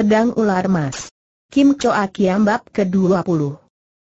Pedang Ular Mas. Kim Choa Kiam Bab ke-20.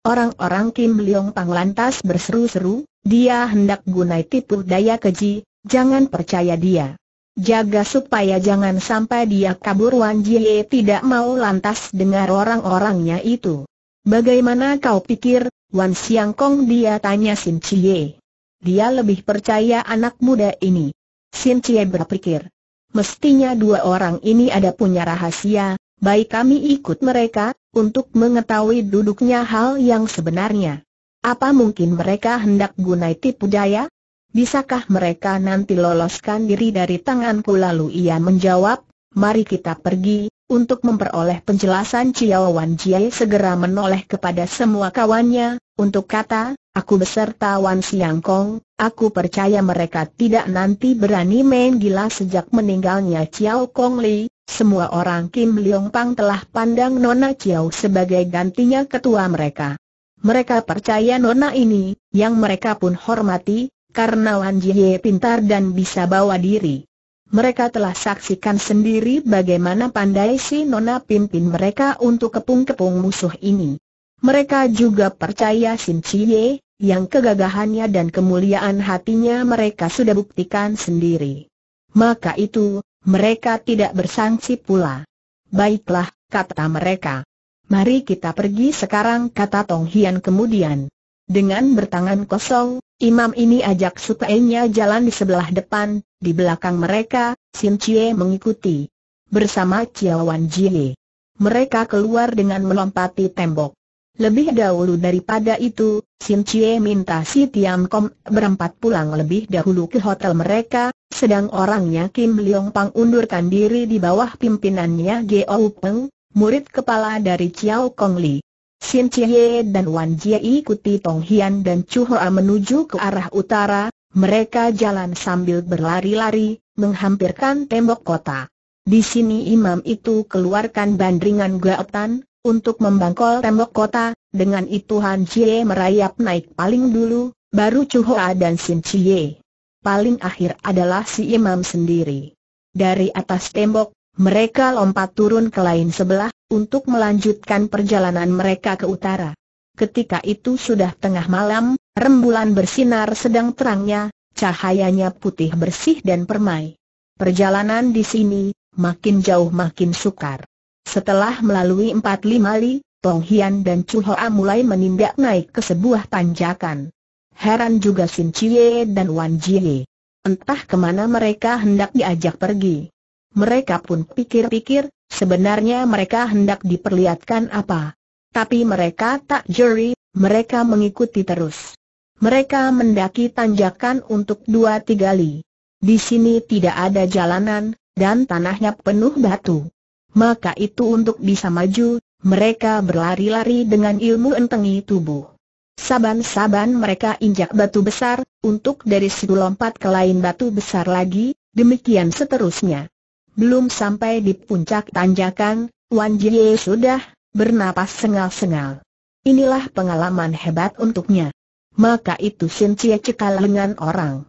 Orang-orang Kim Leong Pang lantas berseru-seru, dia hendak gunai tipu daya keji, jangan percaya dia. Jaga supaya jangan sampai dia kabur Wan Jie tidak mau lantas dengar orang-orangnya itu. Bagaimana kau pikir, Wan Siang Kong dia tanya Sin Chie. Dia lebih percaya anak muda ini. Sin Chie berpikir, mestinya dua orang ini ada punya rahasia, baik kami ikut mereka, untuk mengetahui duduknya hal yang sebenarnya. Apa mungkin mereka hendak gunai tipu daya? Bisakah mereka nanti loloskan diri dari tanganku lalu ia menjawab, mari kita pergi, untuk memperoleh penjelasan Chiao Wan Jie segera menoleh kepada semua kawannya, untuk kata, aku beserta Wan Siang Kong, aku percaya mereka tidak nanti berani main gila sejak meninggalnya Chiao Kong Li, semua orang Kim Leong Pang telah pandang Nona Chiao sebagai gantinya ketua mereka. Mereka percaya Nona ini, yang mereka pun hormati, karena Wan Jie pintar dan bisa bawa diri. Mereka telah saksikan sendiri bagaimana pandai si Nona pimpin mereka untuk kepung-kepung musuh ini. Mereka juga percaya Sin Cie, yang kegagahannya dan kemuliaan hatinya mereka sudah buktikan sendiri. Maka itu, mereka tidak bersangsi pula. Baiklah, kata mereka. Mari kita pergi sekarang kata Tong Hian kemudian. Dengan bertangan kosong, imam ini ajak supainya jalan di sebelah depan, di belakang mereka, Sin Chie mengikuti. Bersama Ciawan Jie. Mereka keluar dengan melompati tembok. Lebih dahulu daripada itu, Sin Chie minta si Tian Kom berempat pulang lebih dahulu ke hotel mereka, sedang orangnya Kim Leong Pang undurkan diri di bawah pimpinannya Geo Peng, murid kepala dari Chiao Kong Li. Sin Chie dan Wan Jie ikuti Tong Hian dan Chu Hoa menuju ke arah utara, mereka jalan sambil berlari-lari, menghampirkan tembok kota. Di sini imam itu keluarkan bandringan gaetan, untuk membangkol tembok kota, dengan itu Han Chie merayap naik paling dulu, baru Chu Hoa dan Sin Chie. Paling akhir adalah si imam sendiri. Dari atas tembok, mereka lompat turun ke lain sebelah, untuk melanjutkan perjalanan mereka ke utara. Ketika itu sudah tengah malam, Rembulan bersinar sedang terangnya, cahayanya putih bersih dan permai. Perjalanan di sini, makin jauh makin sukar. Setelah melalui empat lima li, Tong Hian dan Chu Hoa mulai menindak naik ke sebuah tanjakan. Heran juga Sin Chie dan Wan Jie. Entah kemana mereka hendak diajak pergi. Mereka pun pikir-pikir, sebenarnya mereka hendak diperlihatkan apa. Tapi mereka tak juri, mereka mengikuti terus mereka mendaki tanjakan untuk dua tiga li. Di sini tidak ada jalanan, dan tanahnya penuh batu. Maka itu untuk bisa maju, mereka berlari-lari dengan ilmu entengi tubuh. Saban-saban mereka injak batu besar, untuk dari situ lompat ke lain batu besar lagi, demikian seterusnya. Belum sampai di puncak tanjakan, Wan Jie sudah bernapas sengal-sengal. Inilah pengalaman hebat untuknya maka itu Sin cekal lengan orang.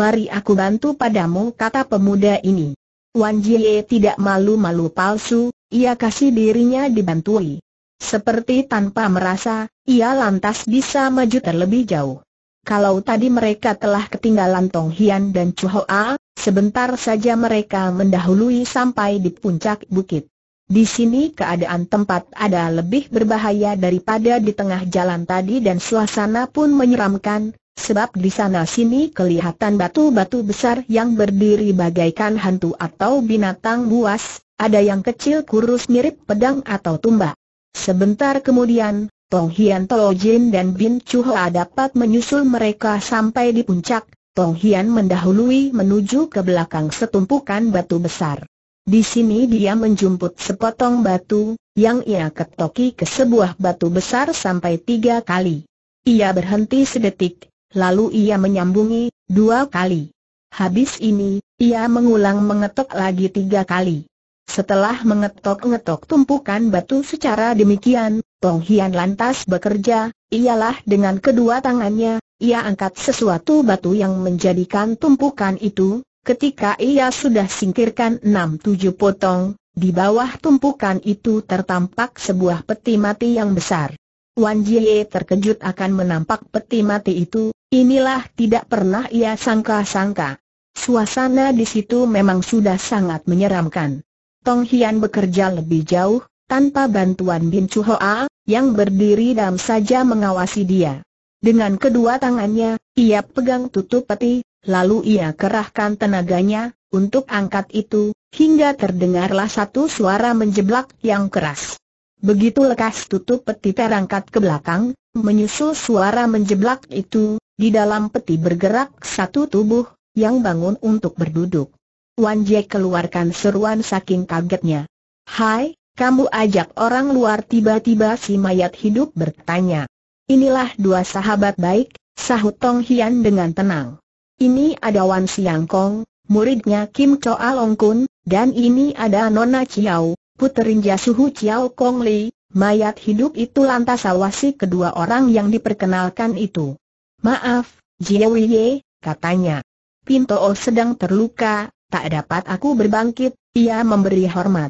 Mari aku bantu padamu kata pemuda ini. Wan Jie tidak malu-malu palsu, ia kasih dirinya dibantui. Seperti tanpa merasa, ia lantas bisa maju terlebih jauh. Kalau tadi mereka telah ketinggalan Tong Hian dan Chu Hoa, sebentar saja mereka mendahului sampai di puncak bukit. Di sini keadaan tempat ada lebih berbahaya daripada di tengah jalan tadi dan suasana pun menyeramkan, sebab di sana sini kelihatan batu-batu besar yang berdiri bagaikan hantu atau binatang buas, ada yang kecil kurus mirip pedang atau tumba. Sebentar kemudian, Tong Hian Tao Jin dan Bin Chu Hoa dapat menyusul mereka sampai di puncak, Tong Hian mendahului menuju ke belakang setumpukan batu besar. Di sini dia menjumput sepotong batu, yang ia ketoki ke sebuah batu besar sampai tiga kali. Ia berhenti sedetik, lalu ia menyambungi, dua kali. Habis ini, ia mengulang mengetok lagi tiga kali. Setelah mengetok-ngetok tumpukan batu secara demikian, Tong Hian lantas bekerja, ialah dengan kedua tangannya, ia angkat sesuatu batu yang menjadikan tumpukan itu, Ketika ia sudah singkirkan enam tujuh potong, di bawah tumpukan itu tertampak sebuah peti mati yang besar. Wan Jie terkejut akan menampak peti mati itu, inilah tidak pernah ia sangka-sangka. Suasana di situ memang sudah sangat menyeramkan. Tong Hian bekerja lebih jauh, tanpa bantuan Bin Chu Hoa, yang berdiri dalam saja mengawasi dia. Dengan kedua tangannya, ia pegang tutup peti, Lalu ia kerahkan tenaganya, untuk angkat itu, hingga terdengarlah satu suara menjeblak yang keras. Begitu lekas tutup peti terangkat ke belakang, menyusul suara menjeblak itu, di dalam peti bergerak satu tubuh, yang bangun untuk berduduk. Wan Jie keluarkan seruan saking kagetnya. Hai, kamu ajak orang luar tiba-tiba si mayat hidup bertanya. Inilah dua sahabat baik, sahut Tong Hian dengan tenang. Ini ada Wan Siang Kong, muridnya Kim Choa Long Kun, dan ini ada Nona Chiao, puterinya Suhu Chiao Kong Li, mayat hidup itu lantas awasi kedua orang yang diperkenalkan itu. Maaf, Jie Ye, katanya. Pinto O sedang terluka, tak dapat aku berbangkit, ia memberi hormat.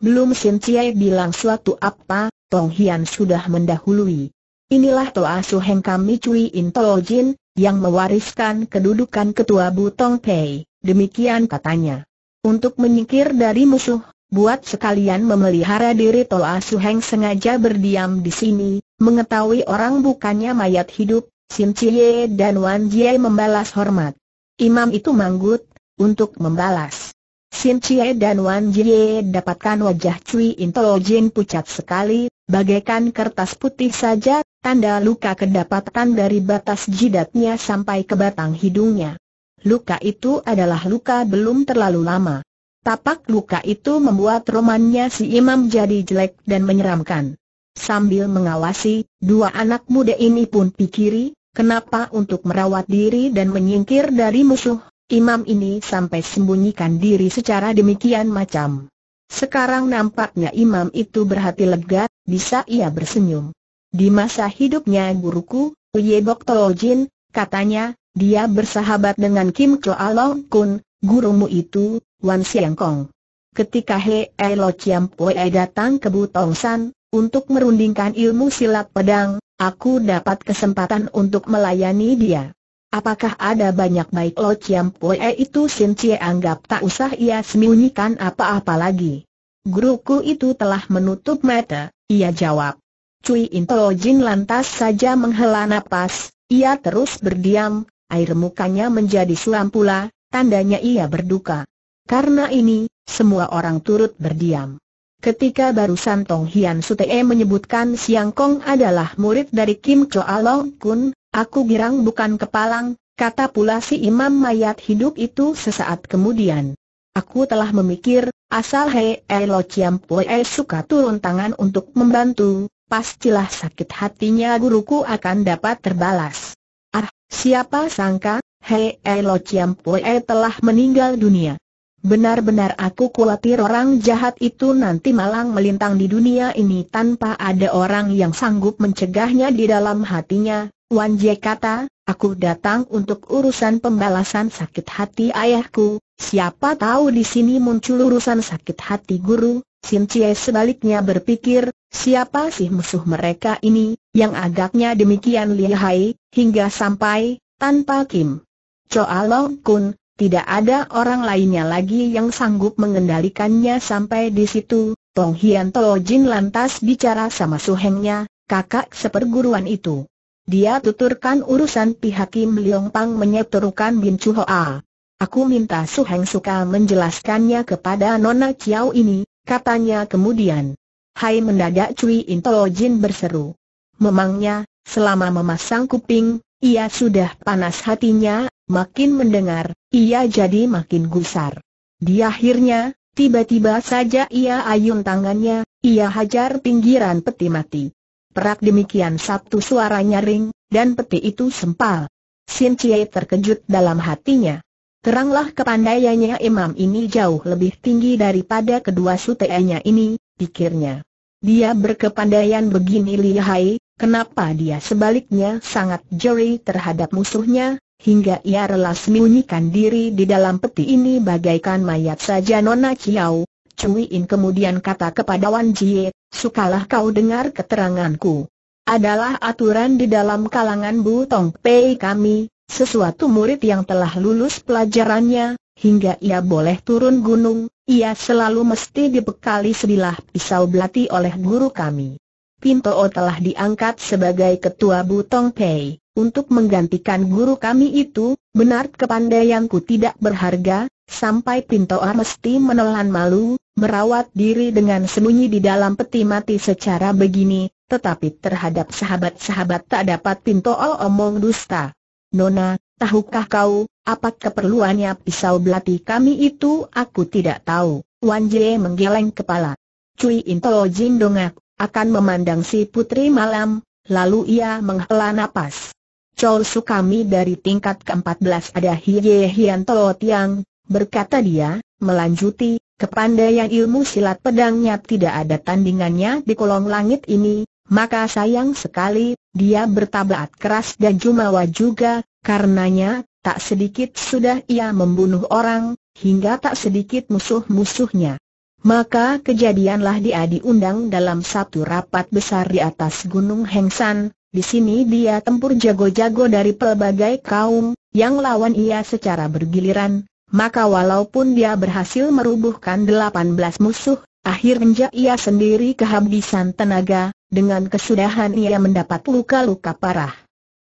Belum Sin Chiai bilang suatu apa, Tong Hian sudah mendahului. Inilah Toa Suheng kami Cui In Jin, yang mewariskan kedudukan ketua Butong Pei, demikian katanya. Untuk menyingkir dari musuh, buat sekalian memelihara diri Toa Heng sengaja berdiam di sini, mengetahui orang bukannya mayat hidup, Sim Cie dan Wan Jie membalas hormat. Imam itu manggut, untuk membalas. Sim Cie dan Wan Jie dapatkan wajah Cui Jin pucat sekali, bagaikan kertas putih saja, Tanda luka kedapatan dari batas jidatnya sampai ke batang hidungnya. Luka itu adalah luka belum terlalu lama. Tapak luka itu membuat romannya si imam jadi jelek dan menyeramkan. Sambil mengawasi, dua anak muda ini pun pikiri, kenapa untuk merawat diri dan menyingkir dari musuh, imam ini sampai sembunyikan diri secara demikian macam. Sekarang nampaknya imam itu berhati lega, bisa ia bersenyum. Di masa hidupnya guruku, Uye Bok Jin, katanya, dia bersahabat dengan Kim Choa Long Kun, gurumu itu, Wan Siang Kong. Ketika He Elo Chiam Pue datang ke Butong San, untuk merundingkan ilmu silat pedang, aku dapat kesempatan untuk melayani dia. Apakah ada banyak baik Lo Chiam Pue itu Sin Cie anggap tak usah ia sembunyikan apa-apa lagi. Guruku itu telah menutup mata, ia jawab. Cui Into oh Jin lantas saja menghela nafas, ia terus berdiam, air mukanya menjadi suam pula, tandanya ia berduka. Karena ini, semua orang turut berdiam. Ketika barusan Tong Hian Sutee menyebutkan Siang Kong adalah murid dari Kim Choa Long Kun, aku girang bukan kepalang, kata pula si imam mayat hidup itu sesaat kemudian. Aku telah memikir, asal Hei Lo Chiam Pue suka turun tangan untuk membantu, pastilah sakit hatinya guruku akan dapat terbalas. Ah, siapa sangka, Hei Lo Chiam Pue telah meninggal dunia. Benar-benar aku khawatir orang jahat itu nanti malang melintang di dunia ini tanpa ada orang yang sanggup mencegahnya di dalam hatinya. Wan Jie kata, aku datang untuk urusan pembalasan sakit hati ayahku, siapa tahu di sini muncul urusan sakit hati guru, Sim Cie sebaliknya berpikir, siapa sih musuh mereka ini, yang agaknya demikian lihai, hingga sampai, tanpa Kim. Choa Long Kun, tidak ada orang lainnya lagi yang sanggup mengendalikannya sampai di situ, Tong Hian Toh Jin lantas bicara sama suhengnya, kakak seperguruan itu. Dia tuturkan urusan pihak Kim Leong Pang menyeterukan Bin Chu Hoa. Aku minta Su Heng suka menjelaskannya kepada Nona Chiao ini, Katanya kemudian. Hai mendadak Cui Into Jin berseru. Memangnya, selama memasang kuping, ia sudah panas hatinya, makin mendengar, ia jadi makin gusar. Di akhirnya, tiba-tiba saja ia ayun tangannya, ia hajar pinggiran peti mati. Perak demikian satu suaranya ring, dan peti itu sempal. Sin Cie terkejut dalam hatinya. Teranglah kepandaiannya imam ini jauh lebih tinggi daripada kedua sutenya ini, pikirnya. Dia berkepandaian begini lihai, kenapa dia sebaliknya sangat jeri terhadap musuhnya, hingga ia rela sembunyikan diri di dalam peti ini bagaikan mayat saja Nona Chiao. In kemudian kata kepada Wan Jie, sukalah kau dengar keteranganku. Adalah aturan di dalam kalangan Bu Tong Pei kami, sesuatu murid yang telah lulus pelajarannya, hingga ia boleh turun gunung, ia selalu mesti dibekali sebilah pisau belati oleh guru kami. Pinto telah diangkat sebagai ketua Butong Pei, untuk menggantikan guru kami itu, benar kepandaianku tidak berharga, sampai Pinto mesti menelan malu, merawat diri dengan sembunyi di dalam peti mati secara begini, tetapi terhadap sahabat-sahabat tak dapat Pinto omong dusta. Nona, tahukah kau, apa keperluannya pisau belati kami itu aku tidak tahu. Wan Jie menggeleng kepala. Cui Intolo Jin dongak, akan memandang si putri malam, lalu ia menghela napas. Chol Su kami dari tingkat ke-14 ada Hiye Hian Tolo Tiang, berkata dia, melanjuti, kepandaian ilmu silat pedangnya tidak ada tandingannya di kolong langit ini, maka sayang sekali, dia bertabat keras dan jumawa juga, karenanya, tak sedikit sudah ia membunuh orang, hingga tak sedikit musuh-musuhnya. Maka kejadianlah dia diundang dalam satu rapat besar di atas Gunung Hengsan, di sini dia tempur jago-jago dari pelbagai kaum, yang lawan ia secara bergiliran, maka walaupun dia berhasil merubuhkan delapan belas musuh, akhirnya ia sendiri kehabisan tenaga, dengan kesudahan ia mendapat luka-luka parah.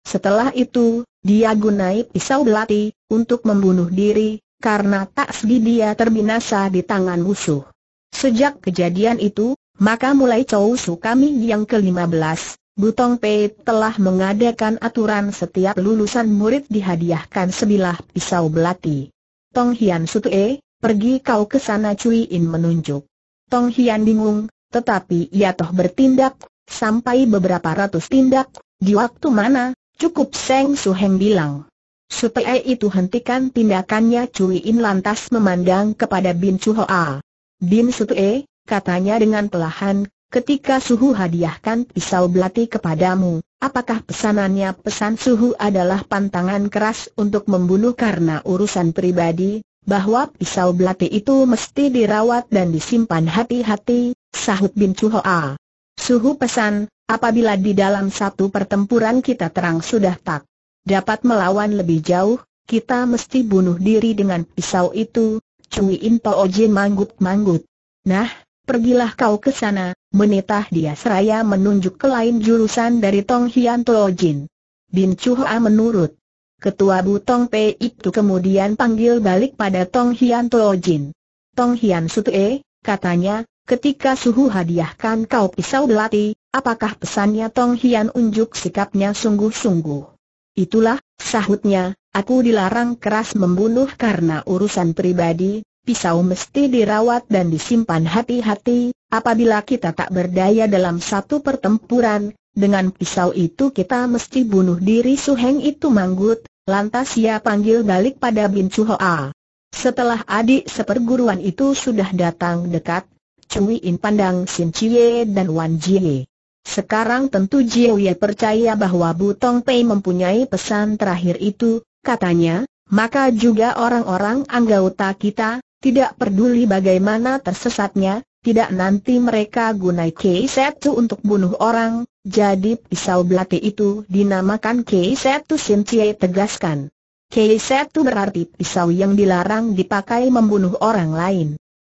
Setelah itu, dia gunai pisau belati, untuk membunuh diri, karena tak sedih dia terbinasa di tangan musuh. Sejak kejadian itu, maka mulai Chow Su kami yang ke-15, Butong Pei telah mengadakan aturan setiap lulusan murid dihadiahkan sebilah pisau belati. Tong Hian E, pergi kau ke sana Cui In menunjuk. Tong Hian bingung, tetapi ia toh bertindak sampai beberapa ratus tindak, di waktu mana, cukup Seng Suheng bilang. Supaya itu hentikan tindakannya Cui In lantas memandang kepada Bin Chu Hoa. Bin supe katanya dengan pelahan, ketika Suhu hadiahkan pisau belati kepadamu, apakah pesanannya pesan Suhu adalah pantangan keras untuk membunuh karena urusan pribadi, bahwa pisau belati itu mesti dirawat dan disimpan hati-hati, sahut Bin Chu Hoa. Suhu pesan, apabila di dalam satu pertempuran kita terang sudah tak dapat melawan lebih jauh, kita mesti bunuh diri dengan pisau itu, Cui Impo Ojin manggut-manggut. Nah, pergilah kau ke sana, menitah dia seraya menunjuk ke lain jurusan dari Tong Hian To Bin Chu menurut. Ketua Butong P itu kemudian panggil balik pada Tong Hian Tojin. Tong Hian E, katanya, Ketika suhu hadiahkan kau pisau belati, apakah pesannya Tong Hian unjuk sikapnya sungguh-sungguh? Itulah, sahutnya, aku dilarang keras membunuh karena urusan pribadi, pisau mesti dirawat dan disimpan hati-hati, apabila kita tak berdaya dalam satu pertempuran, dengan pisau itu kita mesti bunuh diri Suheng itu manggut, lantas ia panggil balik pada Bin Hoa. Setelah adik seperguruan itu sudah datang dekat, Cui In pandang Sin Cie dan Wan Jie. Sekarang tentu Jie percaya bahwa Butong Pei mempunyai pesan terakhir itu, katanya, maka juga orang-orang anggota kita, tidak peduli bagaimana tersesatnya, tidak nanti mereka gunai Kei setu untuk bunuh orang, jadi pisau belati itu dinamakan Kei setu Sin Cie tegaskan. Kei setu berarti pisau yang dilarang dipakai membunuh orang lain.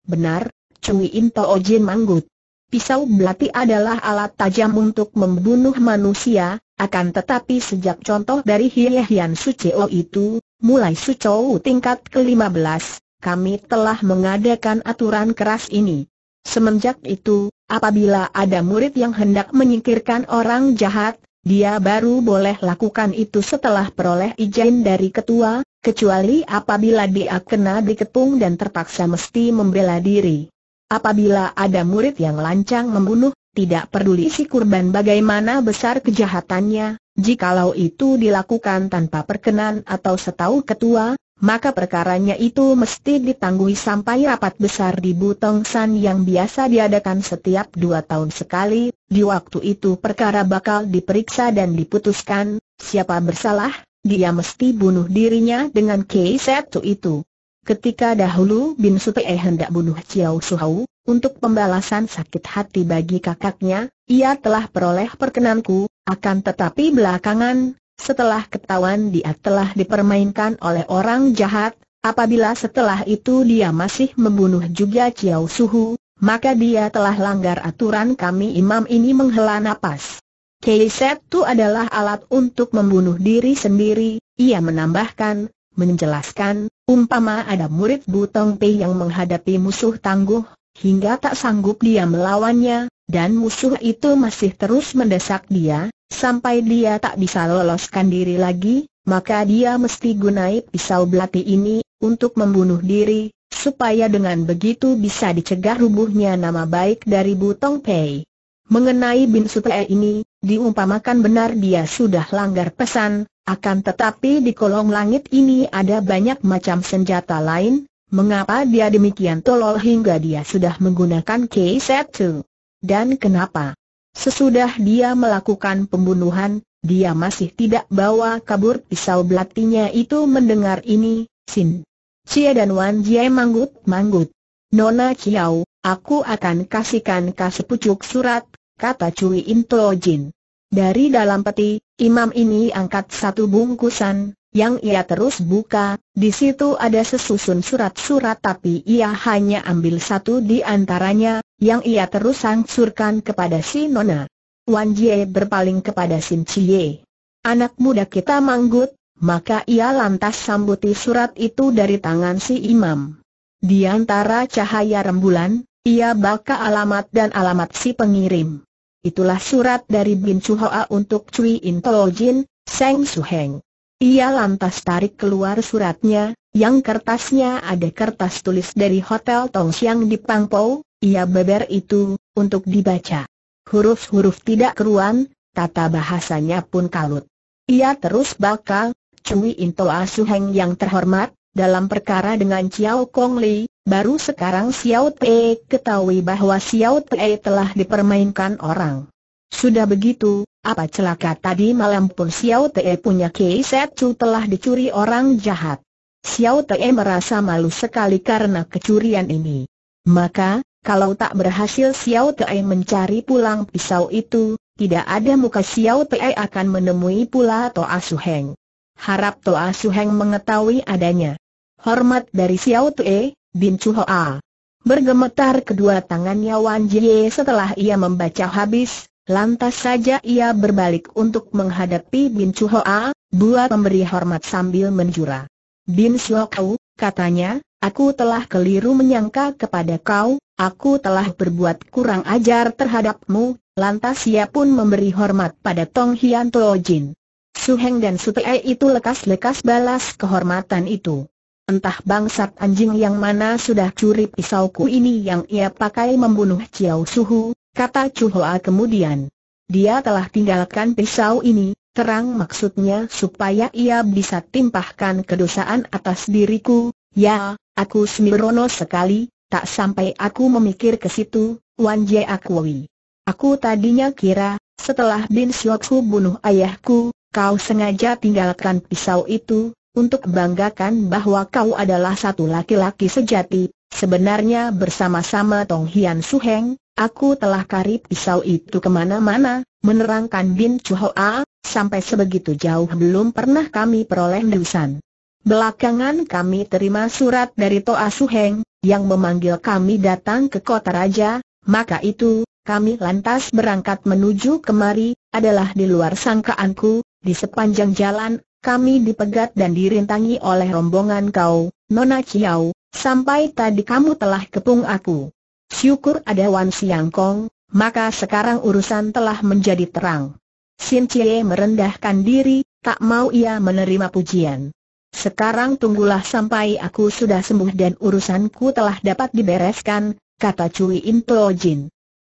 Benar, Cui Impo Ojin Manggut. Pisau belati adalah alat tajam untuk membunuh manusia, akan tetapi sejak contoh dari Hie Hian Suceo itu, mulai Sucou tingkat ke-15, kami telah mengadakan aturan keras ini. Semenjak itu, apabila ada murid yang hendak menyingkirkan orang jahat, dia baru boleh lakukan itu setelah peroleh izin dari ketua, kecuali apabila dia kena dikepung dan terpaksa mesti membela diri. Apabila ada murid yang lancang membunuh, tidak peduli si kurban bagaimana besar kejahatannya, jikalau itu dilakukan tanpa perkenan atau setahu ketua, maka perkaranya itu mesti ditanggui sampai rapat besar di Butong San yang biasa diadakan setiap dua tahun sekali, di waktu itu perkara bakal diperiksa dan diputuskan, siapa bersalah, dia mesti bunuh dirinya dengan Kei itu. Ketika dahulu Bin Sutei hendak bunuh Chiao Suhau, untuk pembalasan sakit hati bagi kakaknya, ia telah peroleh perkenanku, akan tetapi belakangan, setelah ketahuan dia telah dipermainkan oleh orang jahat, apabila setelah itu dia masih membunuh juga Chiao Suhu, maka dia telah langgar aturan kami imam ini menghela nafas. Keiset itu adalah alat untuk membunuh diri sendiri, ia menambahkan, menjelaskan, Umpama ada murid Butong Pei yang menghadapi musuh tangguh, hingga tak sanggup dia melawannya, dan musuh itu masih terus mendesak dia, sampai dia tak bisa loloskan diri lagi, maka dia mesti gunai pisau belati ini, untuk membunuh diri, supaya dengan begitu bisa dicegah rubuhnya nama baik dari Butong Pei. Mengenai Bin Sutee ini, diumpamakan benar dia sudah langgar pesan, akan tetapi di kolong langit ini ada banyak macam senjata lain, mengapa dia demikian tolol hingga dia sudah menggunakan K-1? Dan kenapa? Sesudah dia melakukan pembunuhan, dia masih tidak bawa kabur pisau belatinya itu mendengar ini, Sin. Cia dan Wan Jie manggut-manggut. Nona Chiao, aku akan kasihkan kasih pucuk surat, kata Cui Into dari dalam peti, imam ini angkat satu bungkusan, yang ia terus buka, di situ ada sesusun surat-surat tapi ia hanya ambil satu di antaranya, yang ia terus sangsurkan kepada si Nona. Wan Jie berpaling kepada Sin Chie. Anak muda kita manggut, maka ia lantas sambuti surat itu dari tangan si imam. Di antara cahaya rembulan, ia baca alamat dan alamat si pengirim. Itulah surat dari Bin Chu untuk Cui Intoljin Jin, Seng Su Heng. Ia lantas tarik keluar suratnya, yang kertasnya ada kertas tulis dari Hotel Tong Siang di Pangpou. ia beber itu, untuk dibaca. Huruf-huruf tidak keruan, tata bahasanya pun kalut. Ia terus bakal, Cui Su Heng yang terhormat, dalam perkara dengan Chiao Kong Li, Baru sekarang Xiao Te ketahui bahwa Xiao Te telah dipermainkan orang. Sudah begitu, apa celaka tadi malam pun Xiao Te punya keset cu telah dicuri orang jahat. Xiao Te merasa malu sekali karena kecurian ini. Maka, kalau tak berhasil Xiao Te mencari pulang pisau itu, tidak ada muka Xiao Te akan menemui pula Toa Suheng. Harap Toa Suheng mengetahui adanya. Hormat dari Xiao Te, Bin Chu Hoa. Bergemetar kedua tangannya Wan Jie setelah ia membaca habis, lantas saja ia berbalik untuk menghadapi Bin Chu Hoa, buat memberi hormat sambil menjura. Bin Kau, katanya, aku telah keliru menyangka kepada kau, aku telah berbuat kurang ajar terhadapmu, lantas ia pun memberi hormat pada Tong Hian Tuo Jin. Su Heng dan Su Sutei itu lekas-lekas balas kehormatan itu. Entah bangsat anjing yang mana sudah curi pisauku ini yang ia pakai membunuh Ciao Suhu, kata Chu Hoa kemudian. Dia telah tinggalkan pisau ini, terang maksudnya supaya ia bisa timpahkan kedosaan atas diriku. Ya, aku sembrono sekali, tak sampai aku memikir ke situ, Wan Jie akui. Aku tadinya kira, setelah Bin Sioksu bunuh ayahku, kau sengaja tinggalkan pisau itu, untuk banggakan bahwa kau adalah satu laki-laki sejati. Sebenarnya bersama-sama Tong Hian Su Heng, aku telah karib pisau itu kemana-mana, menerangkan Bin Chu Hoa, sampai sebegitu jauh belum pernah kami peroleh lulusan. Belakangan kami terima surat dari Toa Su Heng yang memanggil kami datang ke kota raja, maka itu, kami lantas berangkat menuju kemari, adalah di luar sangkaanku, di sepanjang jalan kami dipegat dan dirintangi oleh rombongan kau, Nona Chiao, sampai tadi kamu telah kepung aku. Syukur ada Wan Siang Kong, maka sekarang urusan telah menjadi terang. Sin Cie merendahkan diri, tak mau ia menerima pujian. Sekarang tunggulah sampai aku sudah sembuh dan urusanku telah dapat dibereskan, kata Cui Into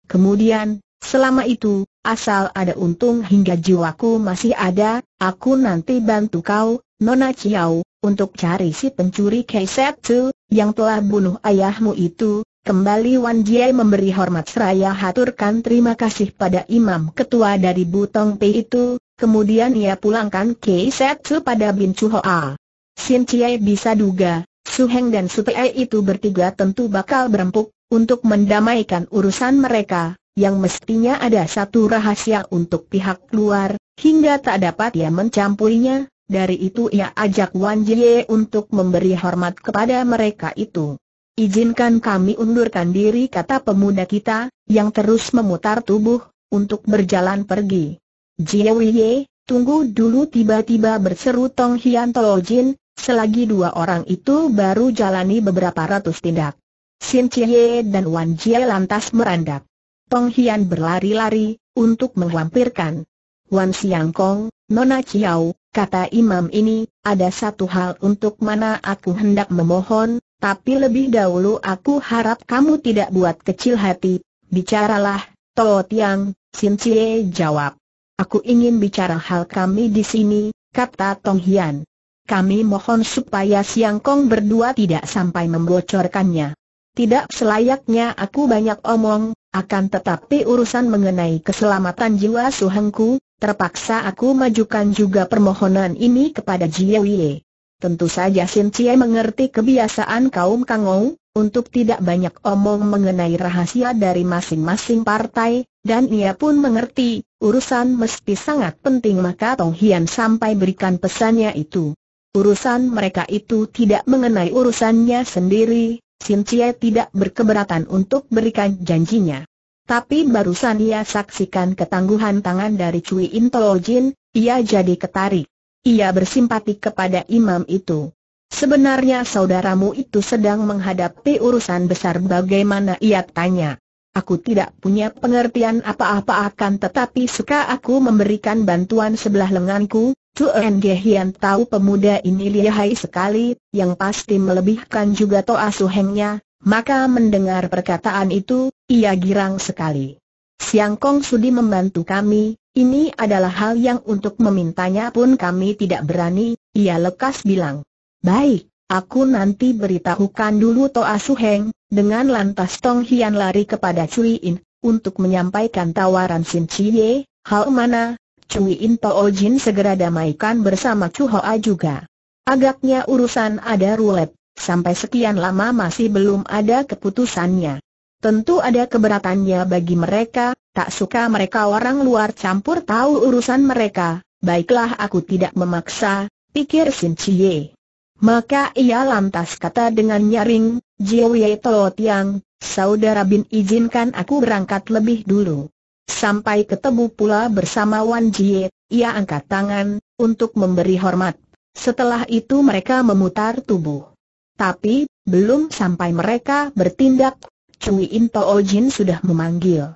Kemudian, selama itu, Asal ada untung hingga jiwaku masih ada, aku nanti bantu kau, Nona Chiao, untuk cari si pencuri Keiset Tu, yang telah bunuh ayahmu itu. Kembali Wan Jie memberi hormat seraya haturkan terima kasih pada imam ketua dari Butong Pei itu, kemudian ia pulangkan Keiset Tu pada Bin Chu Hoa. Sin Chie bisa duga, Su Heng dan Su Pei itu bertiga tentu bakal berempuk, untuk mendamaikan urusan mereka yang mestinya ada satu rahasia untuk pihak luar, hingga tak dapat ia mencampurinya, dari itu ia ajak Wan Jie untuk memberi hormat kepada mereka itu. Izinkan kami undurkan diri kata pemuda kita, yang terus memutar tubuh, untuk berjalan pergi. Jie Wiye, tunggu dulu tiba-tiba berseru Tong Hian Tolo Jin, selagi dua orang itu baru jalani beberapa ratus tindak. Sin Chie dan Wan Jie lantas merandak. Tong Hian berlari-lari, untuk menghampirkan. Wan Siang Kong, Nona Chiao, kata imam ini, ada satu hal untuk mana aku hendak memohon, tapi lebih dahulu aku harap kamu tidak buat kecil hati. Bicaralah, To Tiang, Sin Cie jawab. Aku ingin bicara hal kami di sini, kata Tong Hian. Kami mohon supaya Siang Kong berdua tidak sampai membocorkannya. Tidak selayaknya aku banyak omong, akan tetapi urusan mengenai keselamatan jiwa Suhengku, terpaksa aku majukan juga permohonan ini kepada Jie Wei. Tentu saja Sin Cie mengerti kebiasaan kaum Kangou, untuk tidak banyak omong mengenai rahasia dari masing-masing partai, dan ia pun mengerti, urusan mesti sangat penting maka Tong Hian sampai berikan pesannya itu. Urusan mereka itu tidak mengenai urusannya sendiri, Sin Cie tidak berkeberatan untuk berikan janjinya. Tapi barusan ia saksikan ketangguhan tangan dari Cui Intologen, Jin, ia jadi ketarik. Ia bersimpati kepada imam itu. Sebenarnya saudaramu itu sedang menghadapi urusan besar bagaimana ia tanya. Aku tidak punya pengertian apa-apa akan tetapi suka aku memberikan bantuan sebelah lenganku, Tuen Hian tahu pemuda ini lihai sekali, yang pasti melebihkan juga Toa Hengnya. maka mendengar perkataan itu, ia girang sekali. Siang Kong Sudi membantu kami, ini adalah hal yang untuk memintanya pun kami tidak berani, ia lekas bilang. Baik, aku nanti beritahukan dulu Toa Heng, dengan lantas Tong Hian lari kepada Cui In, untuk menyampaikan tawaran Sin Chie, hal mana, Cui In Tao Jin segera damaikan bersama Chu Hoa juga. Agaknya urusan ada rulet, sampai sekian lama masih belum ada keputusannya. Tentu ada keberatannya bagi mereka, tak suka mereka orang luar campur tahu urusan mereka, baiklah aku tidak memaksa, pikir Sin Chie. Maka ia lantas kata dengan nyaring, Jiu Yei Tiang, saudara bin izinkan aku berangkat lebih dulu. Sampai ketemu pula bersama Wan Jie, ia angkat tangan, untuk memberi hormat. Setelah itu mereka memutar tubuh. Tapi, belum sampai mereka bertindak, Cui In Toh Jin sudah memanggil.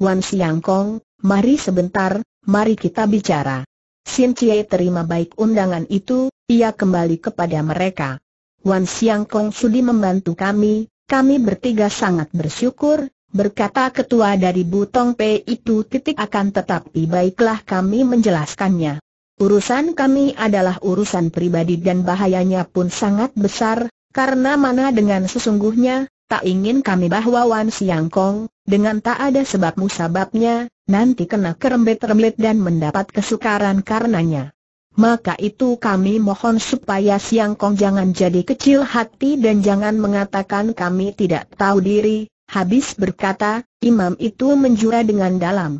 Wan Siang Kong, mari sebentar, mari kita bicara. Sin Cie terima baik undangan itu, ia kembali kepada mereka. Wan Siang Kong sudi membantu kami, kami bertiga sangat bersyukur, berkata ketua dari Butong P itu titik akan tetapi baiklah kami menjelaskannya. Urusan kami adalah urusan pribadi dan bahayanya pun sangat besar, karena mana dengan sesungguhnya, tak ingin kami bahwa Wan Siang Kong, dengan tak ada sebab musababnya, nanti kena kerembet-rembet dan mendapat kesukaran karenanya. Maka itu kami mohon supaya Siang Kong jangan jadi kecil hati dan jangan mengatakan kami tidak tahu diri, Habis berkata, imam itu menjura dengan dalam.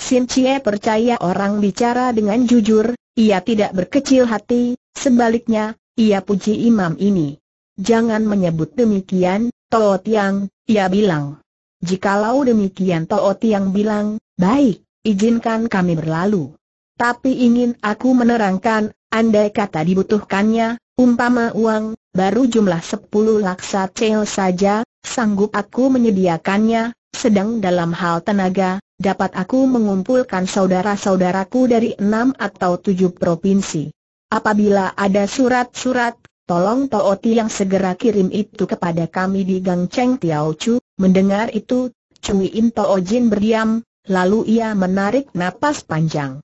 Sin Cie percaya orang bicara dengan jujur, ia tidak berkecil hati, sebaliknya, ia puji imam ini. Jangan menyebut demikian, Toh Tiang, ia bilang. Jikalau demikian Toh Tiang bilang, baik, izinkan kami berlalu. Tapi ingin aku menerangkan, andai kata dibutuhkannya, umpama uang, baru jumlah 10 laksa cel saja, sanggup aku menyediakannya, sedang dalam hal tenaga, dapat aku mengumpulkan saudara-saudaraku dari enam atau tujuh provinsi. Apabila ada surat-surat, tolong Tooti yang segera kirim itu kepada kami di Gang Cheng Tiao Chu. Mendengar itu, Cui In Tao Jin berdiam, lalu ia menarik napas panjang.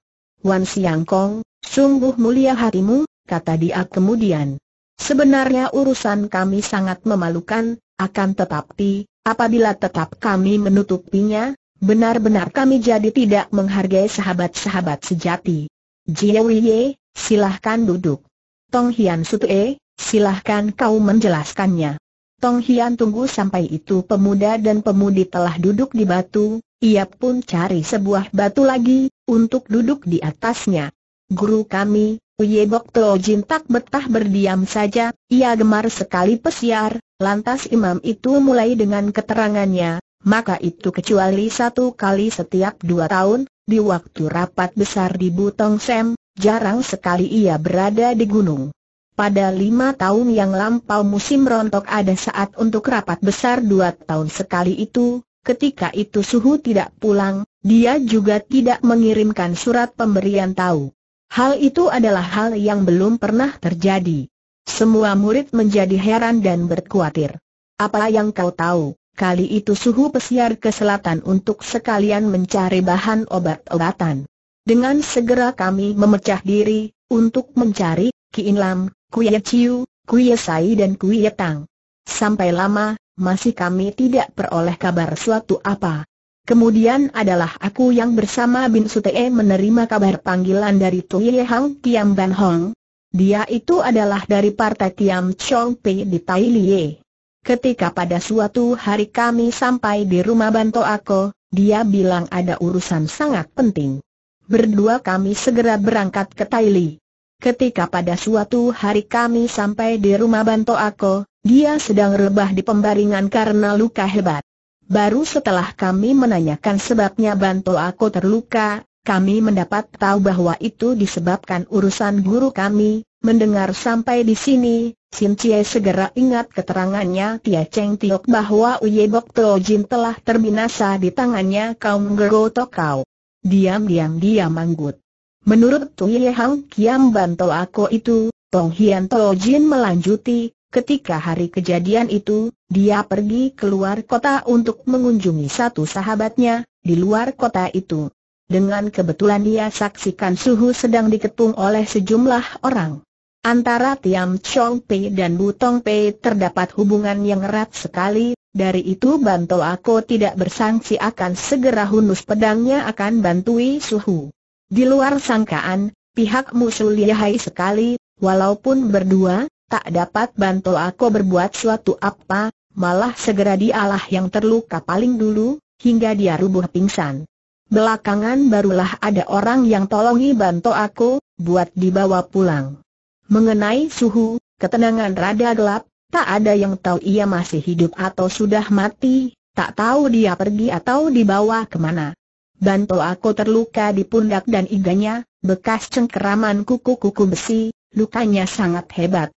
Wan Siang Kong, sungguh mulia hatimu, kata dia kemudian. Sebenarnya urusan kami sangat memalukan, akan tetapi, apabila tetap kami menutupinya, benar-benar kami jadi tidak menghargai sahabat-sahabat sejati. Jie Wiye, silahkan duduk. Tong Hian E, silahkan kau menjelaskannya. Tong Hian tunggu sampai itu pemuda dan pemudi telah duduk di batu, ia pun cari sebuah batu lagi, untuk duduk di atasnya. Guru kami, Yebok To Jin tak betah berdiam saja, ia gemar sekali pesiar, lantas imam itu mulai dengan keterangannya, maka itu kecuali satu kali setiap dua tahun, di waktu rapat besar di Butong Sem, jarang sekali ia berada di gunung. Pada lima tahun yang lampau musim rontok ada saat untuk rapat besar dua tahun sekali itu, ketika itu suhu tidak pulang, dia juga tidak mengirimkan surat pemberian tahu. Hal itu adalah hal yang belum pernah terjadi. Semua murid menjadi heran dan berkuatir. Apa yang kau tahu? Kali itu suhu pesiar ke selatan untuk sekalian mencari bahan obat-obatan. Dengan segera kami memecah diri, untuk mencari, Ki Inlam, Kuya Chiu, Kuya Sai dan Kuya Tang. Sampai lama, masih kami tidak peroleh kabar suatu apa. Kemudian adalah aku yang bersama Bin Sutee menerima kabar panggilan dari Tui Hang Tiam Ban Hong. Dia itu adalah dari partai Tiam Chong Pei di Tai Liye. Ketika pada suatu hari kami sampai di rumah Banto Ako, dia bilang ada urusan sangat penting. Berdua kami segera berangkat ke Li. Ketika pada suatu hari kami sampai di rumah Banto Ako, dia sedang rebah di pembaringan karena luka hebat. Baru setelah kami menanyakan sebabnya Banto aku terluka, kami mendapat tahu bahwa itu disebabkan urusan guru kami. Mendengar sampai di sini, Sin Cie segera ingat keterangannya Tia Cheng Tiok bahwa Uye Bok Teo Jin telah terbinasa di tangannya kaum Gero Tokau. Diam-diam dia manggut. Menurut Tuye Hang Kiam Bantol Ako itu, Tong Hian Teo Jin melanjuti, Ketika hari kejadian itu, dia pergi keluar kota untuk mengunjungi satu sahabatnya, di luar kota itu. Dengan kebetulan dia saksikan suhu sedang diketung oleh sejumlah orang. Antara Tiam Chong Pei dan Bu Tong Pei terdapat hubungan yang erat sekali, dari itu Banto Ako tidak bersangsi akan segera hunus pedangnya akan bantui suhu. Di luar sangkaan, pihak musuh lihai sekali, walaupun berdua, tak dapat bantu aku berbuat suatu apa, malah segera dialah yang terluka paling dulu, hingga dia rubuh pingsan. Belakangan barulah ada orang yang tolongi bantu aku, buat dibawa pulang. Mengenai suhu, ketenangan rada gelap, tak ada yang tahu ia masih hidup atau sudah mati, tak tahu dia pergi atau dibawa kemana. Bantu aku terluka di pundak dan iganya, bekas cengkeraman kuku-kuku besi, lukanya sangat hebat.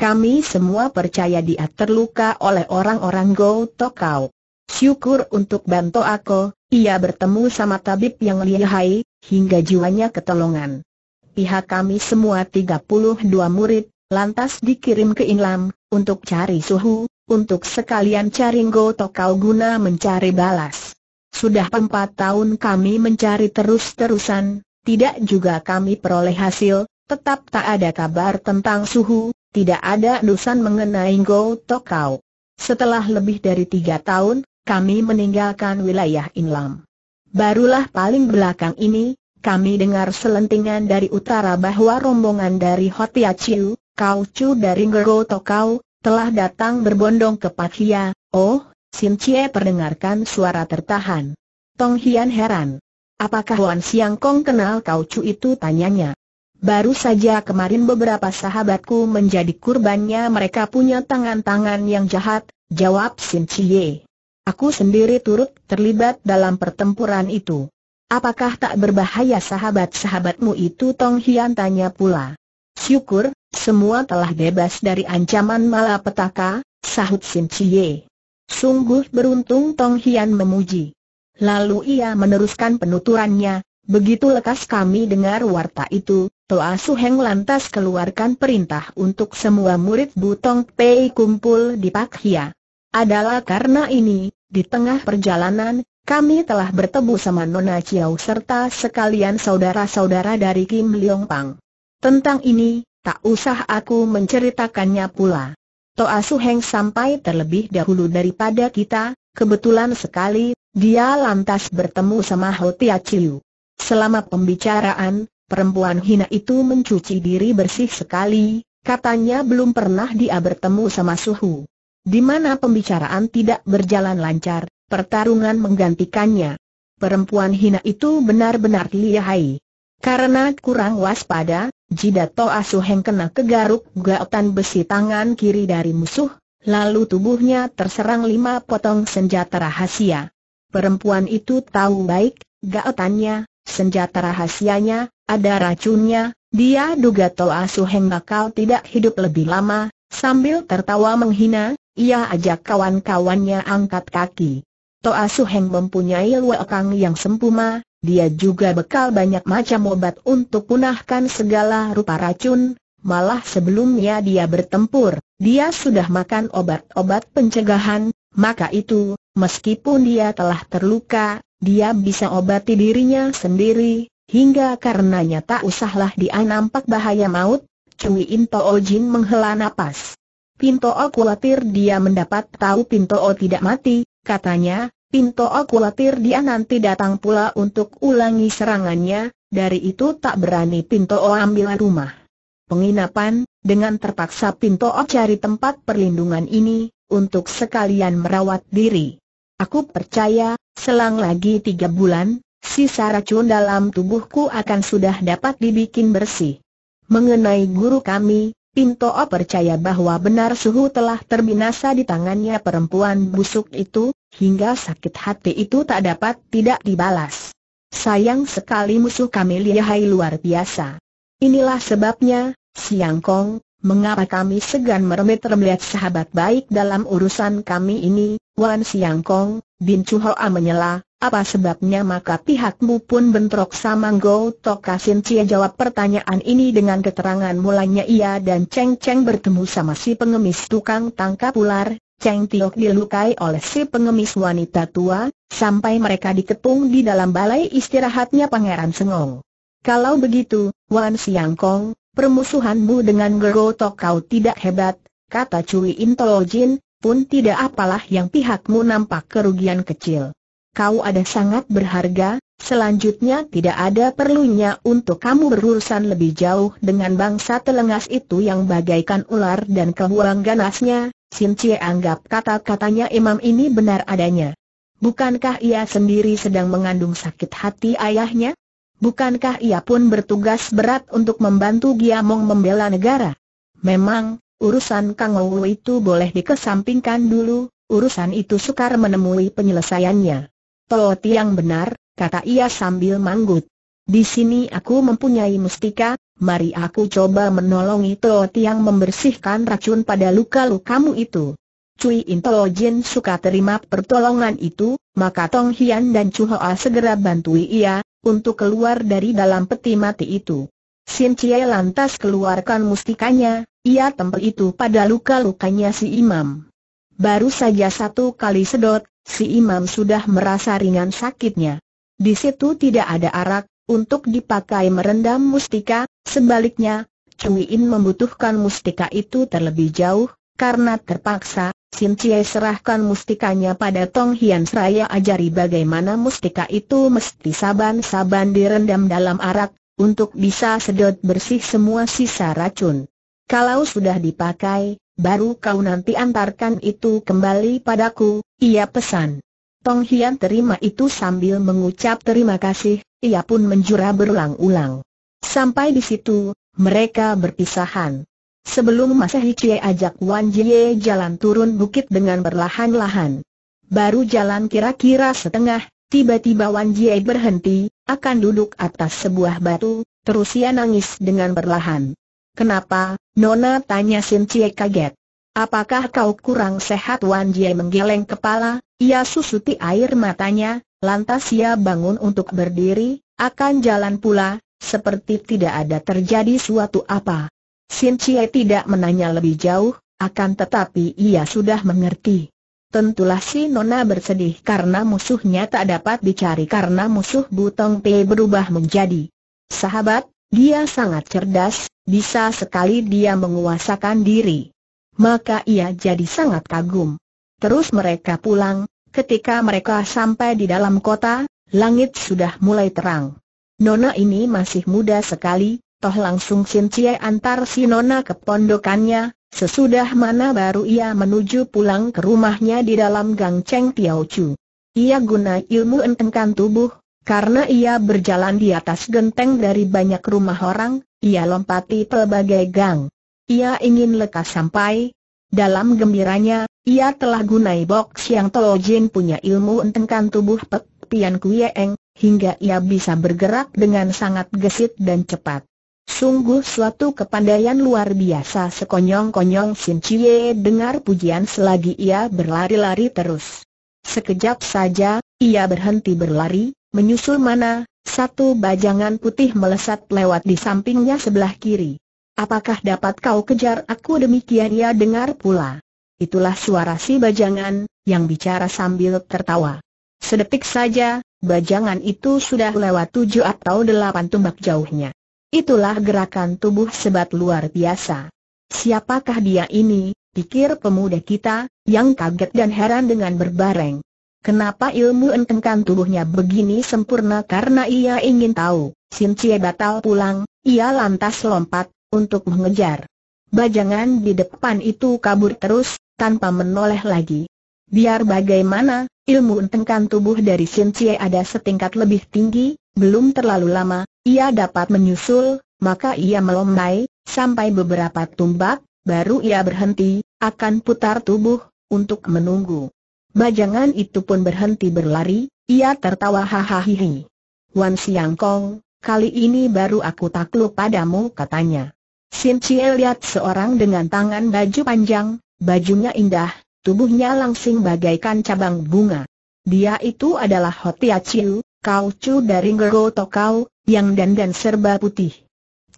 Kami semua percaya dia terluka oleh orang-orang Go Tokau. Syukur untuk bantu aku, ia bertemu sama tabib yang lihai, hingga jiwanya ketolongan. Pihak kami semua 32 murid, lantas dikirim ke Inlam, untuk cari suhu, untuk sekalian cari Go Tokau guna mencari balas. Sudah empat tahun kami mencari terus-terusan, tidak juga kami peroleh hasil, tetap tak ada kabar tentang suhu, tidak ada dusan mengenai Go Tok Kau. Setelah lebih dari tiga tahun, kami meninggalkan wilayah Inlam. Barulah paling belakang ini, kami dengar selentingan dari utara bahwa rombongan dari Hotia Chiu, Kau Chu dari Go Tok Kau, telah datang berbondong ke Hia. Oh, Sim Chie perdengarkan suara tertahan. Tong Hian heran. Apakah Wan Siang Kong kenal Kau Chu itu tanyanya. Baru saja kemarin beberapa sahabatku menjadi kurbannya mereka punya tangan-tangan yang jahat, jawab Sin Chie. Aku sendiri turut terlibat dalam pertempuran itu. Apakah tak berbahaya sahabat-sahabatmu itu Tong Hian tanya pula. Syukur, semua telah bebas dari ancaman malapetaka, sahut Sin Chie. Sungguh beruntung Tong Hian memuji. Lalu ia meneruskan penuturannya, Begitu lekas kami dengar warta itu, Toa Su Heng lantas keluarkan perintah untuk semua murid Butong Pei kumpul di Pak Hia. Adalah karena ini, di tengah perjalanan, kami telah bertemu sama Nona Chiao serta sekalian saudara-saudara dari Kim Leong Pang. Tentang ini, tak usah aku menceritakannya pula. Toa Su Heng sampai terlebih dahulu daripada kita, kebetulan sekali, dia lantas bertemu sama Tia Chiu. Selama pembicaraan, perempuan hina itu mencuci diri bersih sekali, katanya belum pernah dia bertemu sama suhu. Di mana pembicaraan tidak berjalan lancar, pertarungan menggantikannya. Perempuan hina itu benar-benar lihai. Karena kurang waspada, jidat Toa Suheng kena kegaruk gaotan besi tangan kiri dari musuh, lalu tubuhnya terserang lima potong senjata rahasia. Perempuan itu tahu baik, gaotannya, Senjata rahasianya, ada racunnya, dia duga Toa Asuheng bakal tidak hidup lebih lama, sambil tertawa menghina, ia ajak kawan-kawannya angkat kaki. Toa Asuheng mempunyai luakang yang sempurna, dia juga bekal banyak macam obat untuk punahkan segala rupa racun, malah sebelumnya dia bertempur, dia sudah makan obat-obat pencegahan, maka itu, meskipun dia telah terluka, dia bisa obati dirinya sendiri, hingga karenanya tak usahlah dia nampak bahaya maut, Cui Into Jin menghela napas. Pinto O khawatir dia mendapat tahu Pinto O tidak mati, katanya, Pinto O khawatir dia nanti datang pula untuk ulangi serangannya, dari itu tak berani Pinto O ambil rumah. Penginapan, dengan terpaksa Pinto O cari tempat perlindungan ini, untuk sekalian merawat diri. Aku percaya, Selang lagi tiga bulan, sisa racun dalam tubuhku akan sudah dapat dibikin bersih. Mengenai guru kami, Pinto percaya bahwa benar suhu telah terbinasa di tangannya perempuan busuk itu, hingga sakit hati itu tak dapat tidak dibalas. Sayang sekali musuh kami lihai luar biasa. Inilah sebabnya, Siang Kong, Mengapa kami segan meremit-remit sahabat baik dalam urusan kami ini, Wan Siang Kong, Bin Chu Hoa menyela, apa sebabnya maka pihakmu pun bentrok sama Go Tokasin Cia jawab pertanyaan ini dengan keterangan mulanya ia dan Cheng Cheng bertemu sama si pengemis tukang tangkap ular, Cheng Tiok dilukai oleh si pengemis wanita tua, sampai mereka dikepung di dalam balai istirahatnya Pangeran Sengong. Kalau begitu, Wan Siang Kong, permusuhanmu dengan Gerotok kau tidak hebat, kata Cui Intolojin, pun tidak apalah yang pihakmu nampak kerugian kecil. Kau ada sangat berharga, selanjutnya tidak ada perlunya untuk kamu berurusan lebih jauh dengan bangsa telengas itu yang bagaikan ular dan kehuang ganasnya, Sin Cie anggap kata-katanya imam ini benar adanya. Bukankah ia sendiri sedang mengandung sakit hati ayahnya? Bukankah ia pun bertugas berat untuk membantu Giamong membela negara? Memang, urusan Kang Ou itu boleh dikesampingkan dulu, urusan itu sukar menemui penyelesaiannya. Peloti yang benar, kata ia sambil manggut. Di sini aku mempunyai mustika, mari aku coba menolongi Teo yang membersihkan racun pada luka-lukamu itu. Cui Intelo Jin suka terima pertolongan itu, maka Tong Hian dan Chu Hoa segera bantui ia, untuk keluar dari dalam peti mati itu. Sin Cie lantas keluarkan mustikanya, ia tempel itu pada luka-lukanya si imam. Baru saja satu kali sedot, si imam sudah merasa ringan sakitnya. Di situ tidak ada arak, untuk dipakai merendam mustika, sebaliknya, Cui In membutuhkan mustika itu terlebih jauh, karena terpaksa, Sin Cie serahkan mustikanya pada Tong Hian Seraya ajari bagaimana mustika itu mesti saban-saban direndam dalam arak, untuk bisa sedot bersih semua sisa racun. Kalau sudah dipakai, baru kau nanti antarkan itu kembali padaku, ia pesan. Tong Hian terima itu sambil mengucap terima kasih, ia pun menjura berulang-ulang. Sampai di situ, mereka berpisahan. Sebelum Masehi Cie ajak Wan Jie jalan turun bukit dengan perlahan-lahan. Baru jalan kira-kira setengah, tiba-tiba Wan Jie berhenti, akan duduk atas sebuah batu, terus ia nangis dengan perlahan. Kenapa, Nona tanya Sin Cie kaget. Apakah kau kurang sehat Wan Jie menggeleng kepala, ia susuti air matanya, lantas ia bangun untuk berdiri, akan jalan pula, seperti tidak ada terjadi suatu apa. Sin Chie tidak menanya lebih jauh, akan tetapi ia sudah mengerti. Tentulah si Nona bersedih karena musuhnya tak dapat dicari karena musuh Butong Pe berubah menjadi sahabat, dia sangat cerdas, bisa sekali dia menguasakan diri. Maka ia jadi sangat kagum. Terus mereka pulang, ketika mereka sampai di dalam kota, langit sudah mulai terang. Nona ini masih muda sekali, toh langsung Sin Cie antar si Nona ke pondokannya, sesudah mana baru ia menuju pulang ke rumahnya di dalam gang Cheng Tiao Chu. Ia guna ilmu entengkan tubuh, karena ia berjalan di atas genteng dari banyak rumah orang, ia lompati pelbagai gang. Ia ingin lekas sampai, dalam gembiranya, ia telah gunai box yang Toh Jin punya ilmu entengkan tubuh Pek Pian Kuyeng, hingga ia bisa bergerak dengan sangat gesit dan cepat. Sungguh suatu kepandaian luar biasa sekonyong-konyong Sin Cie dengar pujian selagi ia berlari-lari terus. Sekejap saja, ia berhenti berlari, menyusul mana, satu bajangan putih melesat lewat di sampingnya sebelah kiri. Apakah dapat kau kejar aku demikian ia dengar pula. Itulah suara si bajangan, yang bicara sambil tertawa. Sedetik saja, bajangan itu sudah lewat tujuh atau delapan tumbak jauhnya. Itulah gerakan tubuh sebat luar biasa. Siapakah dia ini, pikir pemuda kita, yang kaget dan heran dengan berbareng. Kenapa ilmu entengkan tubuhnya begini sempurna karena ia ingin tahu, Sin Cie batal pulang, ia lantas lompat, untuk mengejar. Bajangan di depan itu kabur terus, tanpa menoleh lagi. Biar bagaimana, ilmu entengkan tubuh dari Sin Cie ada setingkat lebih tinggi, belum terlalu lama, ia dapat menyusul, maka ia melombai, sampai beberapa tumbak, baru ia berhenti, akan putar tubuh, untuk menunggu. Bajangan itu pun berhenti berlari, ia tertawa hahaha. Wan Siang Kong, kali ini baru aku takluk padamu katanya. Sin Chie lihat seorang dengan tangan baju panjang, bajunya indah, tubuhnya langsing bagaikan cabang bunga. Dia itu adalah Hotia ya Chiu, Kau Chu dari Ngerotokau. Tokau, yang dandan serba putih.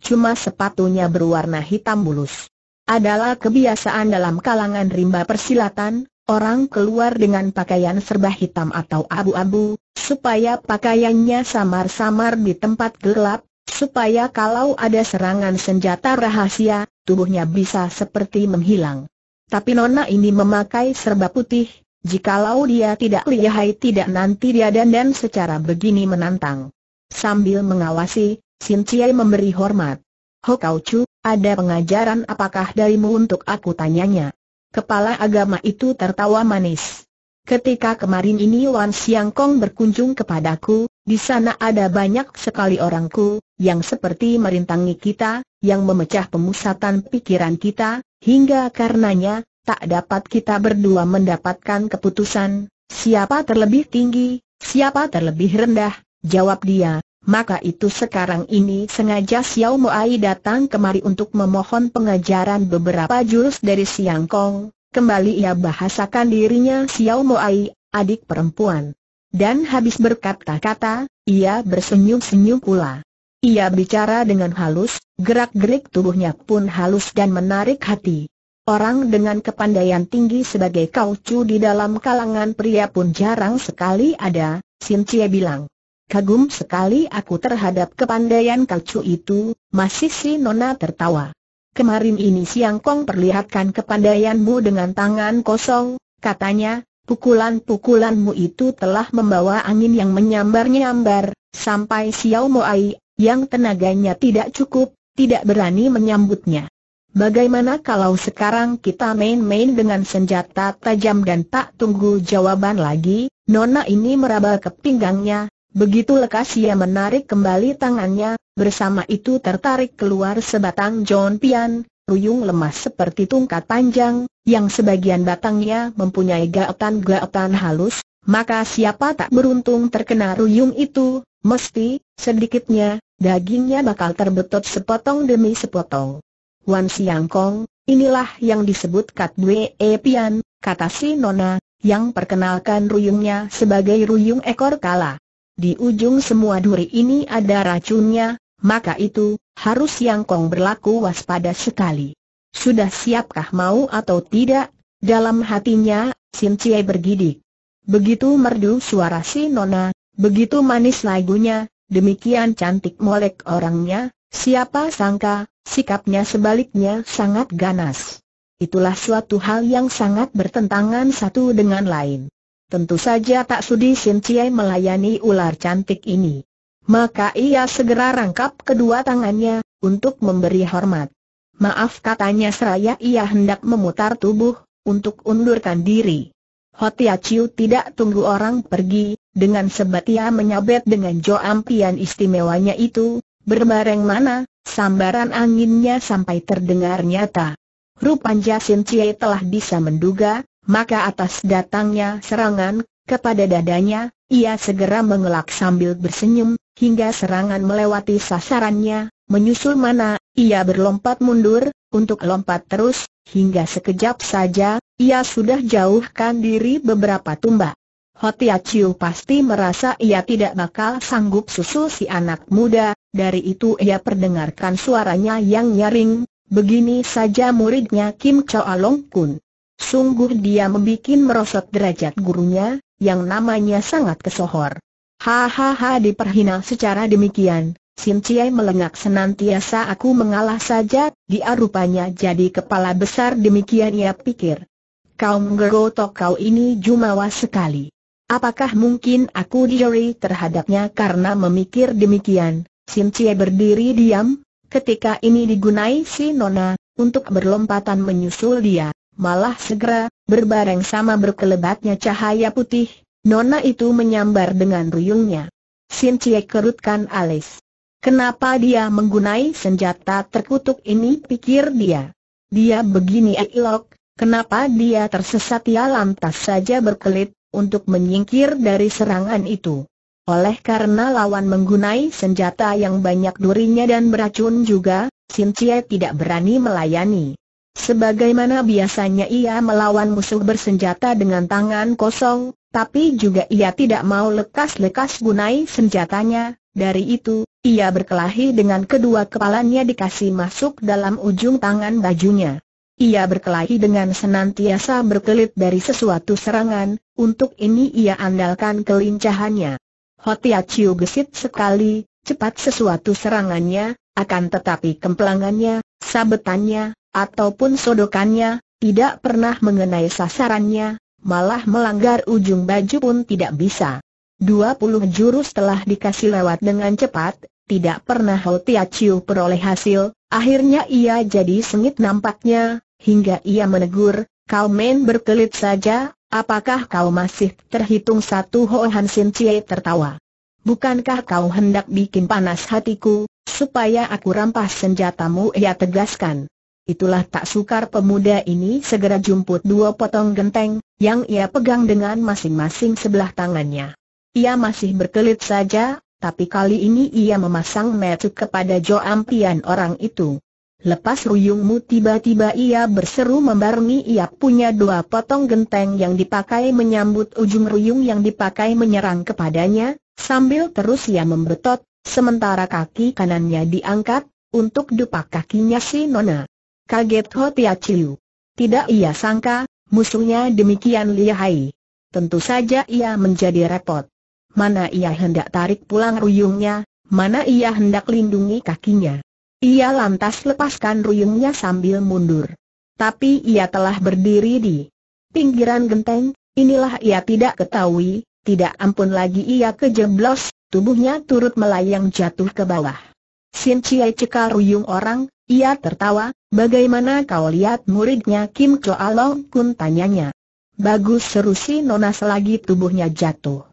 Cuma sepatunya berwarna hitam bulus. Adalah kebiasaan dalam kalangan rimba persilatan, orang keluar dengan pakaian serba hitam atau abu-abu, supaya pakaiannya samar-samar di tempat gelap, supaya kalau ada serangan senjata rahasia, tubuhnya bisa seperti menghilang. Tapi Nona ini memakai serba putih, jikalau dia tidak lihai tidak nanti dia dandan secara begini menantang. Sambil mengawasi, Sin Cie memberi hormat. Kau Chu, ada pengajaran apakah darimu untuk aku tanyanya? Kepala agama itu tertawa manis. Ketika kemarin ini Wan Siang Kong berkunjung kepadaku, di sana ada banyak sekali orangku, yang seperti merintangi kita, yang memecah pemusatan pikiran kita, hingga karenanya, tak dapat kita berdua mendapatkan keputusan, siapa terlebih tinggi, siapa terlebih rendah, Jawab dia, maka itu sekarang ini sengaja Xiao Moai datang kemari untuk memohon pengajaran beberapa jurus dari Siang Kong. Kembali ia bahasakan dirinya Xiao Moai, adik perempuan. Dan habis berkata-kata, ia bersenyum-senyum pula. Ia bicara dengan halus, gerak-gerik tubuhnya pun halus dan menarik hati. Orang dengan kepandaian tinggi sebagai kau kaucu di dalam kalangan pria pun jarang sekali ada, Sin Cie bilang. Kagum sekali aku terhadap kepandaian kacu itu, masih si Nona tertawa. Kemarin ini Siang Kong perlihatkan kepandaianmu dengan tangan kosong, katanya, pukulan-pukulanmu itu telah membawa angin yang menyambar-nyambar, sampai Xiao Moai, yang tenaganya tidak cukup, tidak berani menyambutnya. Bagaimana kalau sekarang kita main-main dengan senjata tajam dan tak tunggu jawaban lagi? Nona ini meraba ke pinggangnya, Begitu lekas ia menarik kembali tangannya, bersama itu tertarik keluar sebatang John Pian, Ruyung lemas seperti tungkat panjang, yang sebagian batangnya mempunyai gaetan-gaetan halus, maka siapa tak beruntung terkena ruyung itu, mesti, sedikitnya, dagingnya bakal terbetot sepotong demi sepotong. Wan Siang Kong, inilah yang disebut Kat Dwe E Pian, kata si Nona, yang perkenalkan ruyungnya sebagai ruyung ekor kala. Di ujung semua duri ini ada racunnya, maka itu, harus Yang Kong berlaku waspada sekali. Sudah siapkah mau atau tidak? Dalam hatinya, Sin Cie bergidik. Begitu merdu suara si Nona, begitu manis lagunya, demikian cantik molek orangnya, siapa sangka, sikapnya sebaliknya sangat ganas. Itulah suatu hal yang sangat bertentangan satu dengan lain. Tentu saja tak sudi Sin Chiai melayani ular cantik ini. Maka ia segera rangkap kedua tangannya, untuk memberi hormat. Maaf katanya seraya ia hendak memutar tubuh, untuk undurkan diri. Hotia ya Chiu tidak tunggu orang pergi, dengan sebat ia menyabet dengan joampian istimewanya itu, berbareng mana, sambaran anginnya sampai terdengar nyata. Rupanya Sin Cie telah bisa menduga, maka atas datangnya serangan kepada dadanya, ia segera mengelak sambil bersenyum, hingga serangan melewati sasarannya, menyusul mana, ia berlompat mundur, untuk lompat terus, hingga sekejap saja, ia sudah jauhkan diri beberapa tumbak. Hotia Chiu pasti merasa ia tidak bakal sanggup susul si anak muda, dari itu ia perdengarkan suaranya yang nyaring, begini saja muridnya Kim Chao Long Kun. Sungguh dia membuat merosot derajat gurunya, yang namanya sangat kesohor. Hahaha diperhina secara demikian, Sin Ciai melengak senantiasa aku mengalah saja, dia rupanya jadi kepala besar demikian ia pikir. Kaum gerotok kau ini jumawa sekali. Apakah mungkin aku diori terhadapnya karena memikir demikian? Sin Ciai berdiri diam, ketika ini digunai si Nona, untuk berlompatan menyusul dia. Malah segera, berbareng sama berkelebatnya cahaya putih, nona itu menyambar dengan ruyungnya. Sin Cie kerutkan alis. Kenapa dia menggunai senjata terkutuk ini pikir dia. Dia begini elok, kenapa dia tersesat ya lantas saja berkelit, untuk menyingkir dari serangan itu. Oleh karena lawan menggunai senjata yang banyak durinya dan beracun juga, Sin Cie tidak berani melayani. Sebagaimana biasanya ia melawan musuh bersenjata dengan tangan kosong, tapi juga ia tidak mau lekas-lekas gunai senjatanya, dari itu, ia berkelahi dengan kedua kepalanya dikasih masuk dalam ujung tangan bajunya. Ia berkelahi dengan senantiasa berkelit dari sesuatu serangan, untuk ini ia andalkan kelincahannya. Hotia Chiu gesit sekali, cepat sesuatu serangannya, akan tetapi kemplangannya, sabetannya, ataupun sodokannya, tidak pernah mengenai sasarannya, malah melanggar ujung baju pun tidak bisa. 20 jurus telah dikasih lewat dengan cepat, tidak pernah Ho Tia Chiu peroleh hasil, akhirnya ia jadi sengit nampaknya, hingga ia menegur, kau main berkelit saja, apakah kau masih terhitung satu Ho Han Sin Chie tertawa. Bukankah kau hendak bikin panas hatiku, supaya aku rampas senjatamu ia tegaskan. Itulah tak sukar pemuda ini segera jumput dua potong genteng, yang ia pegang dengan masing-masing sebelah tangannya. Ia masih berkelit saja, tapi kali ini ia memasang metu kepada Jo Ampian orang itu. Lepas ruyungmu tiba-tiba ia berseru membarengi ia punya dua potong genteng yang dipakai menyambut ujung ruyung yang dipakai menyerang kepadanya, sambil terus ia membetot, sementara kaki kanannya diangkat, untuk dupak kakinya si Nona. Kaget Tia Chiu. Tidak ia sangka, musuhnya demikian lihai. Tentu saja ia menjadi repot. Mana ia hendak tarik pulang ruyungnya, mana ia hendak lindungi kakinya. Ia lantas lepaskan ruyungnya sambil mundur. Tapi ia telah berdiri di pinggiran genteng, inilah ia tidak ketahui, tidak ampun lagi ia kejeblos, tubuhnya turut melayang jatuh ke bawah. Sin Chie cekal ruyung orang, ia tertawa, Bagaimana kau lihat muridnya Kim Choa Long Kun tanyanya? Bagus seru si Nona selagi tubuhnya jatuh.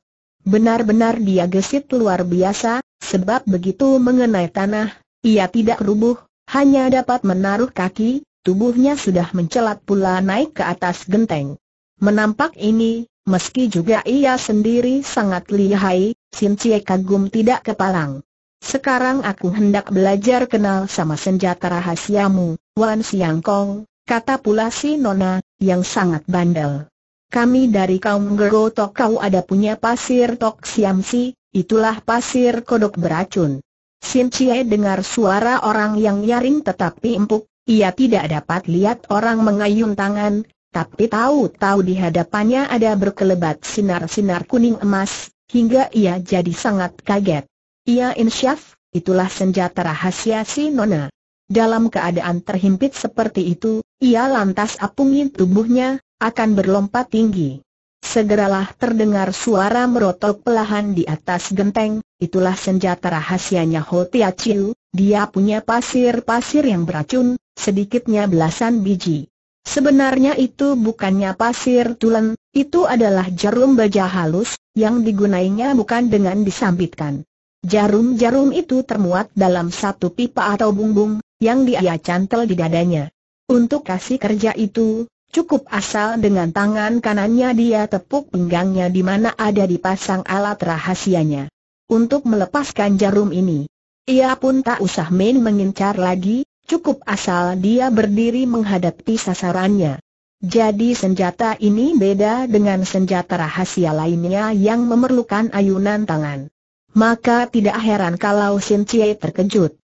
Benar-benar dia gesit luar biasa, sebab begitu mengenai tanah, ia tidak rubuh, hanya dapat menaruh kaki, tubuhnya sudah mencelat pula naik ke atas genteng. Menampak ini, meski juga ia sendiri sangat lihai, Sin Cie kagum tidak kepalang. Sekarang aku hendak belajar kenal sama senjata rahasiamu, Wan Siang Kong, kata pula si Nona, yang sangat bandel. Kami dari kaum Tok kau ada punya pasir Tok Siam Si, itulah pasir kodok beracun. Sin Chie dengar suara orang yang nyaring tetapi empuk, ia tidak dapat lihat orang mengayun tangan, tapi tahu-tahu di hadapannya ada berkelebat sinar-sinar kuning emas, hingga ia jadi sangat kaget. Ia insyaf, itulah senjata rahasia si Nona. Dalam keadaan terhimpit seperti itu, ia lantas apungin tubuhnya, akan berlompat tinggi. Segeralah terdengar suara merotol pelahan di atas genteng, itulah senjata rahasianya Ho Tia Chiu, dia punya pasir-pasir yang beracun, sedikitnya belasan biji. Sebenarnya itu bukannya pasir tulen, itu adalah jarum baja halus, yang digunainya bukan dengan disambitkan. Jarum-jarum itu termuat dalam satu pipa atau bumbung, yang dia cantel di dadanya. Untuk kasih kerja itu, cukup asal dengan tangan kanannya dia tepuk pinggangnya di mana ada dipasang alat rahasianya. Untuk melepaskan jarum ini, ia pun tak usah main mengincar lagi, cukup asal dia berdiri menghadapi sasarannya. Jadi senjata ini beda dengan senjata rahasia lainnya yang memerlukan ayunan tangan. Maka tidak heran kalau Sin Cie terkejut.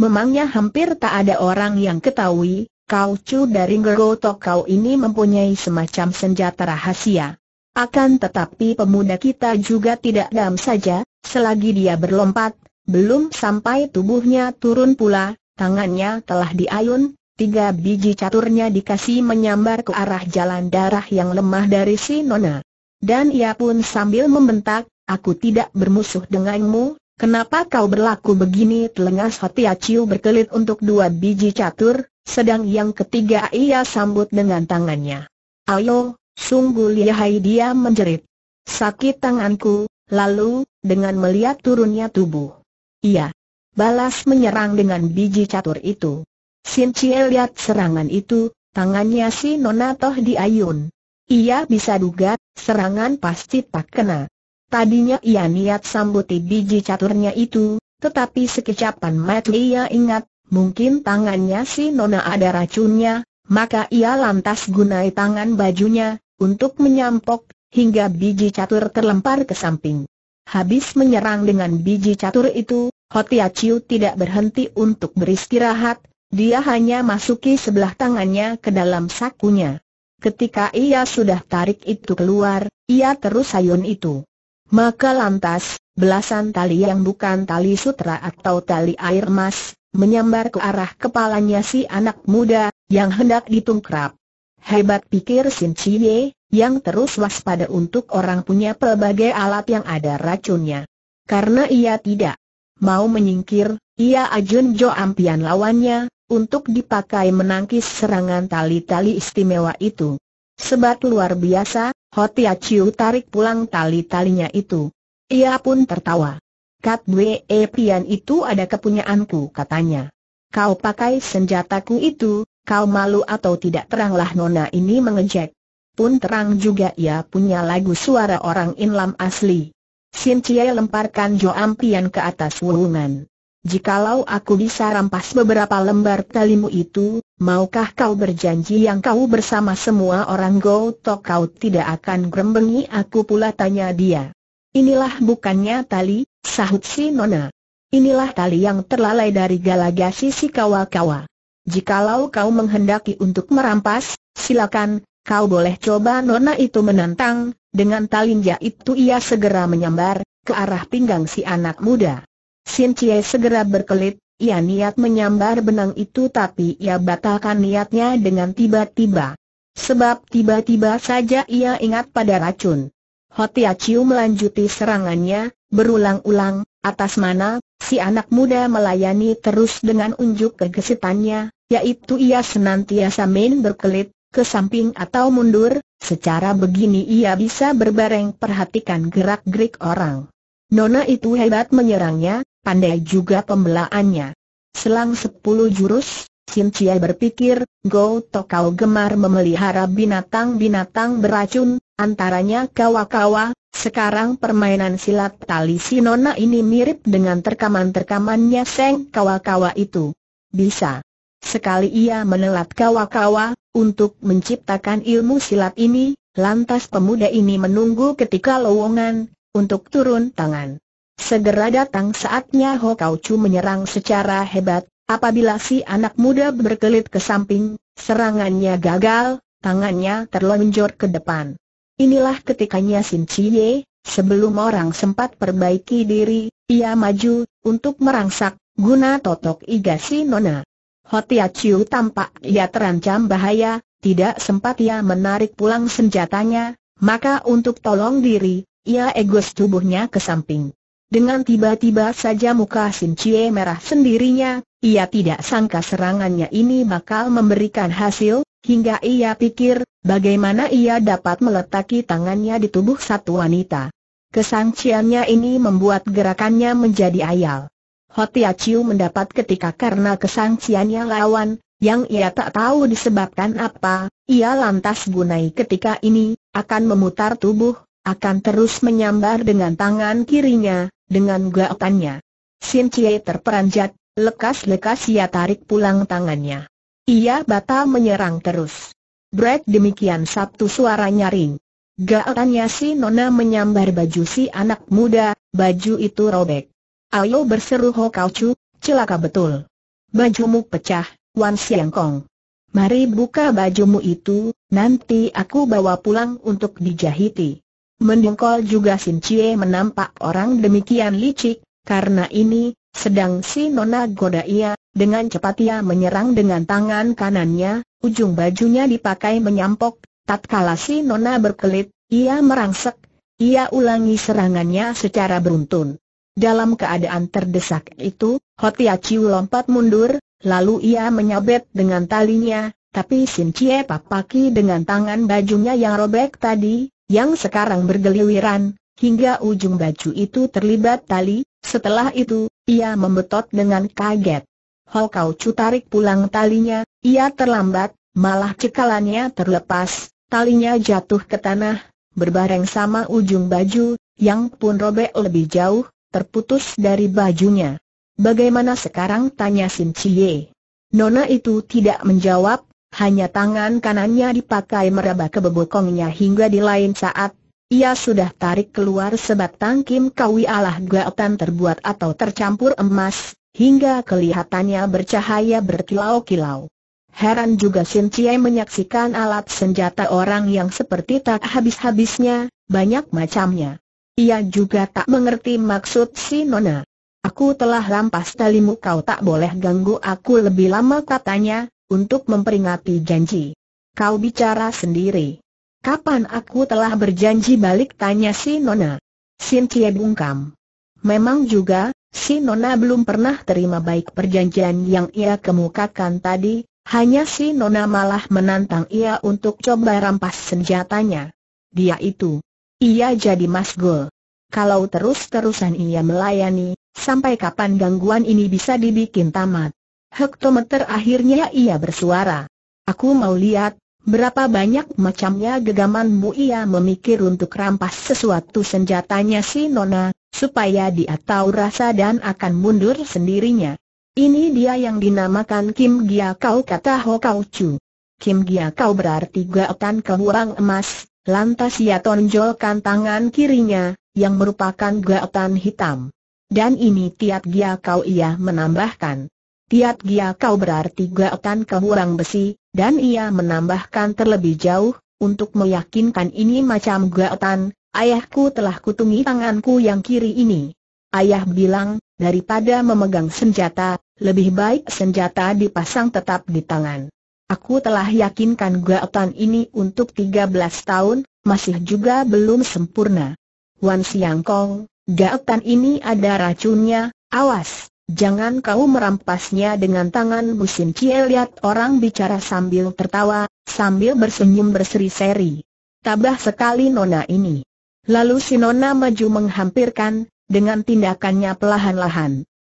Memangnya hampir tak ada orang yang ketahui, kau cu dari ngegotok kau ini mempunyai semacam senjata rahasia. Akan tetapi pemuda kita juga tidak dam saja, selagi dia berlompat, belum sampai tubuhnya turun pula, tangannya telah diayun, tiga biji caturnya dikasih menyambar ke arah jalan darah yang lemah dari si Nona. Dan ia pun sambil membentak, aku tidak bermusuh denganmu, Kenapa kau berlaku begini telengas hati Acil berkelit untuk dua biji catur, sedang yang ketiga ia sambut dengan tangannya. Ayo, sungguh lihai dia menjerit. Sakit tanganku, lalu, dengan melihat turunnya tubuh. ia Balas menyerang dengan biji catur itu. Sin Cie lihat serangan itu, tangannya si Nona toh diayun. Ia bisa duga, serangan pasti tak kena. Tadinya ia niat sambuti biji caturnya itu, tetapi sekecapan mata ia ingat, mungkin tangannya si Nona ada racunnya, maka ia lantas gunai tangan bajunya, untuk menyampok, hingga biji catur terlempar ke samping. Habis menyerang dengan biji catur itu, Hotia Chiu tidak berhenti untuk beristirahat, dia hanya masuki sebelah tangannya ke dalam sakunya. Ketika ia sudah tarik itu keluar, ia terus sayun itu. Maka lantas, belasan tali yang bukan tali sutra atau tali air mas, menyambar ke arah kepalanya si anak muda, yang hendak ditungkrap. Hebat pikir Sin Chie, yang terus waspada untuk orang punya pelbagai alat yang ada racunnya. Karena ia tidak mau menyingkir, ia ajun Jo ampian lawannya, untuk dipakai menangkis serangan tali-tali istimewa itu. Sebat luar biasa, Hotia Chiu tarik pulang tali-talinya itu. Ia pun tertawa. Kat Bwe e Pian itu ada kepunyaanku katanya. Kau pakai senjataku itu, kau malu atau tidak teranglah nona ini mengejek. Pun terang juga ia punya lagu suara orang Inlam asli. Sin Cie lemparkan Joam Pian ke atas wungan. Jikalau aku bisa rampas beberapa lembar talimu itu, maukah kau berjanji yang kau bersama semua orang Gotok kau tidak akan grembengi aku pula tanya dia. Inilah bukannya tali, sahut si Nona. Inilah tali yang terlalai dari Galagasi si Kawa-Kawa. Jikalau kau menghendaki untuk merampas, silakan, kau boleh coba Nona itu menantang, dengan talinja itu ia segera menyambar, ke arah pinggang si anak muda. Sin Cie segera berkelit, ia niat menyambar benang itu tapi ia batalkan niatnya dengan tiba-tiba. Sebab tiba-tiba saja ia ingat pada racun. Hotia Chiu melanjuti serangannya, berulang-ulang, atas mana si anak muda melayani terus dengan unjuk kegesitannya, yaitu ia senantiasa main berkelit, ke samping atau mundur, secara begini ia bisa berbareng perhatikan gerak-gerik orang. Nona itu hebat menyerangnya, pandai juga pembelaannya. Selang sepuluh jurus, Sin Chia berpikir, Go Tokau gemar memelihara binatang-binatang beracun, antaranya kawa-kawa, sekarang permainan silat tali Sinona ini mirip dengan terkaman-terkamannya Seng kawa-kawa itu. Bisa. Sekali ia menelat kawa-kawa, untuk menciptakan ilmu silat ini, lantas pemuda ini menunggu ketika lowongan, untuk turun tangan. Segera datang saatnya Kau Chu menyerang secara hebat, apabila si anak muda berkelit ke samping, serangannya gagal, tangannya terlonjor ke depan. Inilah ketikanya Sin Chie, sebelum orang sempat perbaiki diri, ia maju, untuk merangsak, guna totok igasi nona. Tia Chiu tampak ia terancam bahaya, tidak sempat ia menarik pulang senjatanya, maka untuk tolong diri, ia egos tubuhnya ke samping. Dengan tiba-tiba saja muka Sin Cie merah sendirinya, ia tidak sangka serangannya ini bakal memberikan hasil, hingga ia pikir, bagaimana ia dapat meletaki tangannya di tubuh satu wanita. Kesangciannya ini membuat gerakannya menjadi ayal. Hotia Chiu mendapat ketika karena kesangciannya lawan, yang ia tak tahu disebabkan apa, ia lantas gunai ketika ini, akan memutar tubuh, akan terus menyambar dengan tangan kirinya, dengan gaatannya. Sin Cie terperanjat, lekas-lekas ia tarik pulang tangannya. Ia batal menyerang terus. Brek demikian sabtu suara nyaring. Gaatannya si Nona menyambar baju si anak muda, baju itu robek. Ayo berseru Ho Kau Chu, celaka betul. Bajumu pecah, Wan Siang Kong. Mari buka bajumu itu, nanti aku bawa pulang untuk dijahiti. Mendengkol juga Sin Cie menampak orang demikian licik, karena ini, sedang si Nona goda ia, dengan cepat ia menyerang dengan tangan kanannya, ujung bajunya dipakai menyampok, tatkala si Nona berkelit, ia merangsek, ia ulangi serangannya secara beruntun. Dalam keadaan terdesak itu, Hotia Chiu lompat mundur, lalu ia menyabet dengan talinya, tapi Sin Cie papaki dengan tangan bajunya yang robek tadi, yang sekarang bergeliwiran, hingga ujung baju itu terlibat tali, setelah itu, ia membetot dengan kaget. Hol Kau cu tarik pulang talinya, ia terlambat, malah cekalannya terlepas, talinya jatuh ke tanah, berbareng sama ujung baju, yang pun robek lebih jauh, terputus dari bajunya. Bagaimana sekarang tanya Sin Chie? Nona itu tidak menjawab, hanya tangan kanannya dipakai meraba ke bebokongnya hingga di lain saat, ia sudah tarik keluar sebatang kim kawi alah gaotan terbuat atau tercampur emas, hingga kelihatannya bercahaya berkilau-kilau. Heran juga Sin Chie menyaksikan alat senjata orang yang seperti tak habis-habisnya, banyak macamnya. Ia juga tak mengerti maksud si Nona. Aku telah rampas talimu kau tak boleh ganggu aku lebih lama katanya, untuk memperingati janji. Kau bicara sendiri. Kapan aku telah berjanji balik tanya si Nona? Sin Cie bungkam. Memang juga, si Nona belum pernah terima baik perjanjian yang ia kemukakan tadi, hanya si Nona malah menantang ia untuk coba rampas senjatanya. Dia itu. Ia jadi masgul. Kalau terus-terusan ia melayani, sampai kapan gangguan ini bisa dibikin tamat? Hektometer akhirnya ia bersuara. Aku mau lihat, berapa banyak macamnya gegamanmu ia memikir untuk rampas sesuatu senjatanya si Nona, supaya dia tahu rasa dan akan mundur sendirinya. Ini dia yang dinamakan Kim Gia Kau kata Ho Kau Chu. Kim Gia Kau berarti gaetan kewurang emas, lantas ia tonjolkan tangan kirinya, yang merupakan gaetan hitam. Dan ini tiap Gia Kau ia menambahkan. Tiat Gia kau berarti gaetan akan besi, dan ia menambahkan terlebih jauh, untuk meyakinkan ini macam akan, ayahku telah kutungi tanganku yang kiri ini. Ayah bilang, daripada memegang senjata, lebih baik senjata dipasang tetap di tangan. Aku telah yakinkan akan ini untuk 13 tahun, masih juga belum sempurna. Wan Siang Kong, akan ini ada racunnya, awas! Jangan kau merampasnya dengan tangan Musin cie lihat orang bicara sambil tertawa, sambil bersenyum berseri-seri. Tabah sekali nona ini. Lalu si nona maju menghampirkan, dengan tindakannya pelahan lahan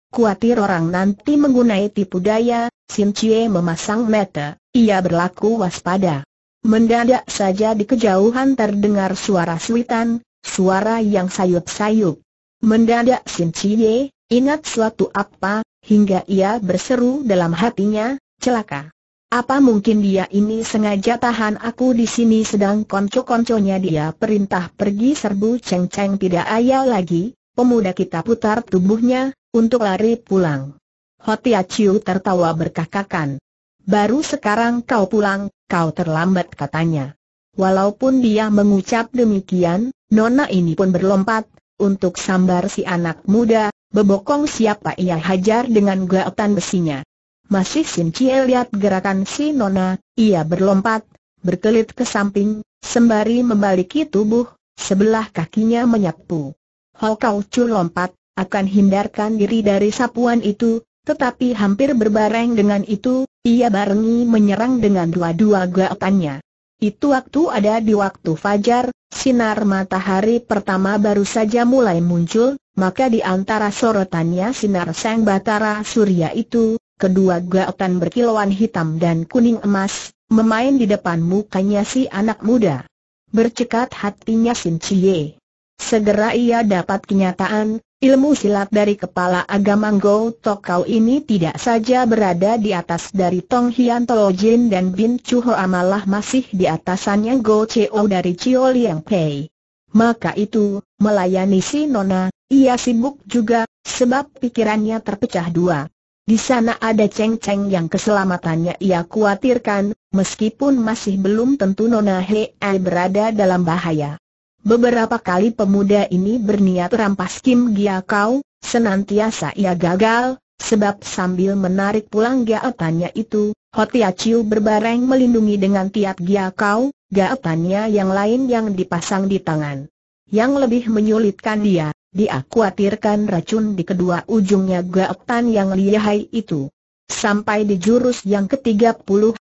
Kuatir orang nanti menggunai tipu daya, Sim Chie memasang mata, ia berlaku waspada. Mendadak saja di kejauhan terdengar suara suitan, suara yang sayup-sayup. Mendadak Sim Chie, Ingat suatu apa, hingga ia berseru dalam hatinya, celaka. Apa mungkin dia ini sengaja tahan aku di sini sedang konco-konconya dia perintah pergi serbu ceng-ceng tidak ayal lagi, pemuda kita putar tubuhnya, untuk lari pulang. Hotia Chiu tertawa berkakakan. Baru sekarang kau pulang, kau terlambat katanya. Walaupun dia mengucap demikian, Nona ini pun berlompat, untuk sambar si anak muda, Bebokong siapa ia hajar dengan gaetan besinya. Masih Sin Cie lihat gerakan si Nona, ia berlompat, berkelit ke samping, sembari membaliki tubuh, sebelah kakinya menyapu. Hau Kau Chu lompat, akan hindarkan diri dari sapuan itu, tetapi hampir berbareng dengan itu, ia barengi menyerang dengan dua-dua gaetannya. Itu waktu ada di waktu fajar, sinar matahari pertama baru saja mulai muncul, maka di antara sorotannya sinar sang batara surya itu, kedua gaotan berkilauan hitam dan kuning emas, memain di depan mukanya si anak muda. Bercekat hatinya Sin Chie. Segera ia dapat kenyataan, Ilmu silat dari kepala agama Go Tokau ini tidak saja berada di atas dari Tong Hian Tolo Jin dan Bin Chu Ho Amalah masih di atasannya Go Cheo dari Chio Liang Pei. Maka itu, melayani si Nona, ia sibuk juga, sebab pikirannya terpecah dua. Di sana ada Cheng Cheng yang keselamatannya ia khawatirkan, meskipun masih belum tentu Nona Hei berada dalam bahaya. Beberapa kali pemuda ini berniat rampas Kim Gia Kau, senantiasa ia gagal, sebab sambil menarik pulang gaetannya itu, Hotia Chiu berbareng melindungi dengan tiap Gia Kau, gaetannya yang lain yang dipasang di tangan. Yang lebih menyulitkan dia, dia khawatirkan racun di kedua ujungnya gaetan yang lihai itu. Sampai di jurus yang ke-30,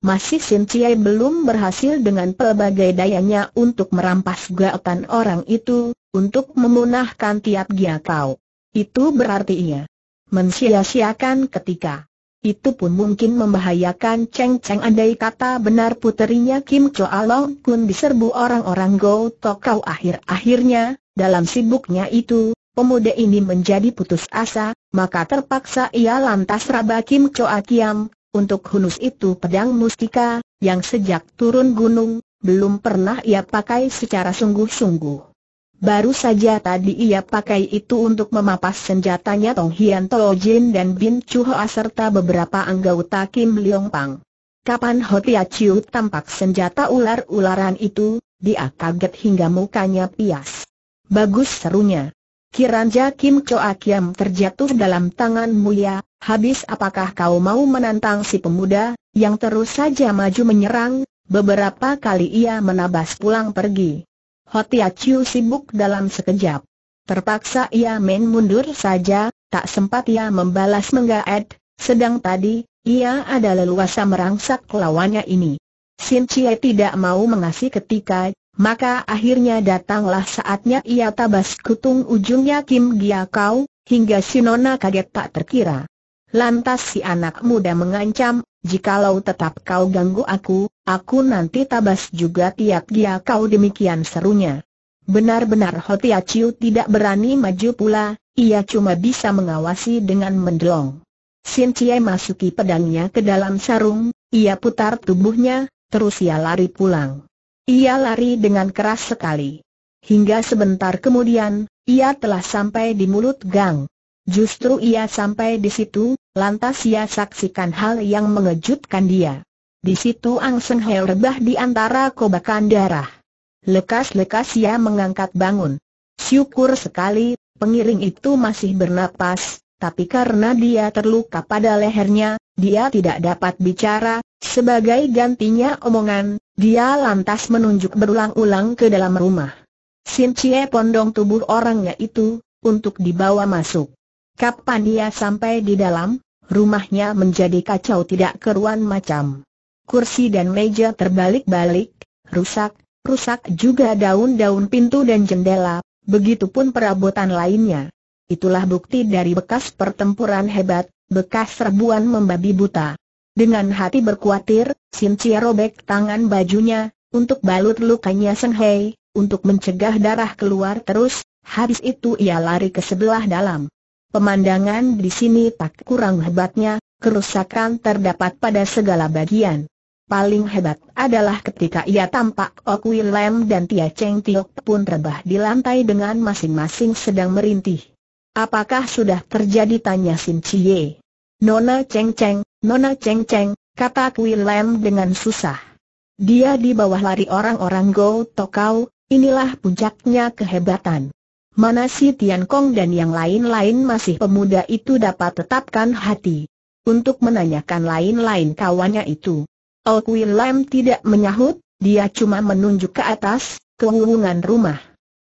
masih Sin Chie belum berhasil dengan pelbagai dayanya untuk merampas gaotan orang itu, untuk memunahkan tiap giatau. Itu berarti ia mensia-siakan ketika. Itu pun mungkin membahayakan Cheng Cheng andai kata benar puterinya Kim Choa Long Kun diserbu orang-orang Go Tokau akhir-akhirnya, dalam sibuknya itu, pemuda ini menjadi putus asa, maka terpaksa ia lantas raba Kim Choa Kiam, untuk hunus itu pedang mustika, yang sejak turun gunung, belum pernah ia pakai secara sungguh-sungguh. Baru saja tadi ia pakai itu untuk memapas senjatanya Tong Hian Tolo Jin dan Bin Chu Hoa serta beberapa anggota Kim Leong Pang. Kapan Hotia Chiu tampak senjata ular-ularan itu, dia kaget hingga mukanya pias. Bagus serunya. Kiranja Kim Choa Kiam terjatuh dalam tangan mulia, Habis apakah kau mau menantang si pemuda, yang terus saja maju menyerang, beberapa kali ia menabas pulang pergi. Hotia Chiu sibuk dalam sekejap. Terpaksa ia main mundur saja, tak sempat ia membalas menggaet, sedang tadi, ia ada leluasa merangsak lawannya ini. Sin Chie tidak mau mengasih ketika, maka akhirnya datanglah saatnya ia tabas kutung ujungnya Kim Gia Kau, hingga si kaget tak terkira. Lantas si anak muda mengancam, jikalau tetap kau ganggu aku, aku nanti tabas juga tiap dia kau demikian serunya. Benar-benar Hotia Chiu tidak berani maju pula, ia cuma bisa mengawasi dengan mendelong. Sin Chie masuki pedangnya ke dalam sarung, ia putar tubuhnya, terus ia lari pulang. Ia lari dengan keras sekali. Hingga sebentar kemudian, ia telah sampai di mulut gang. Justru ia sampai di situ, lantas ia saksikan hal yang mengejutkan dia. Di situ Ang Seng Heo rebah di antara kobakan darah. Lekas-lekas ia mengangkat bangun. Syukur sekali, pengiring itu masih bernapas, tapi karena dia terluka pada lehernya, dia tidak dapat bicara, sebagai gantinya omongan, dia lantas menunjuk berulang-ulang ke dalam rumah. Sin Cie pondong tubuh orangnya itu, untuk dibawa masuk. Kapan dia sampai di dalam, rumahnya menjadi kacau tidak keruan macam. Kursi dan meja terbalik-balik, rusak, rusak juga daun-daun pintu dan jendela, begitupun perabotan lainnya. Itulah bukti dari bekas pertempuran hebat, bekas serbuan membabi buta. Dengan hati berkuatir, Sinci robek tangan bajunya, untuk balut lukanya Seng Hei, untuk mencegah darah keluar terus, habis itu ia lari ke sebelah dalam. Pemandangan di sini tak kurang hebatnya, kerusakan terdapat pada segala bagian. Paling hebat adalah ketika ia tampak Ok William dan Tia Cheng Tiok pun rebah di lantai dengan masing-masing sedang merintih. Apakah sudah terjadi tanya Sin Chie? Nona Cheng Cheng, Nona Cheng Cheng, kata William dengan susah. Dia di bawah lari orang-orang Go Tokau, inilah puncaknya kehebatan mana si Tian Kong dan yang lain-lain masih pemuda itu dapat tetapkan hati untuk menanyakan lain-lain kawannya itu. Al oh Kui Lam tidak menyahut, dia cuma menunjuk ke atas, ke hubungan rumah.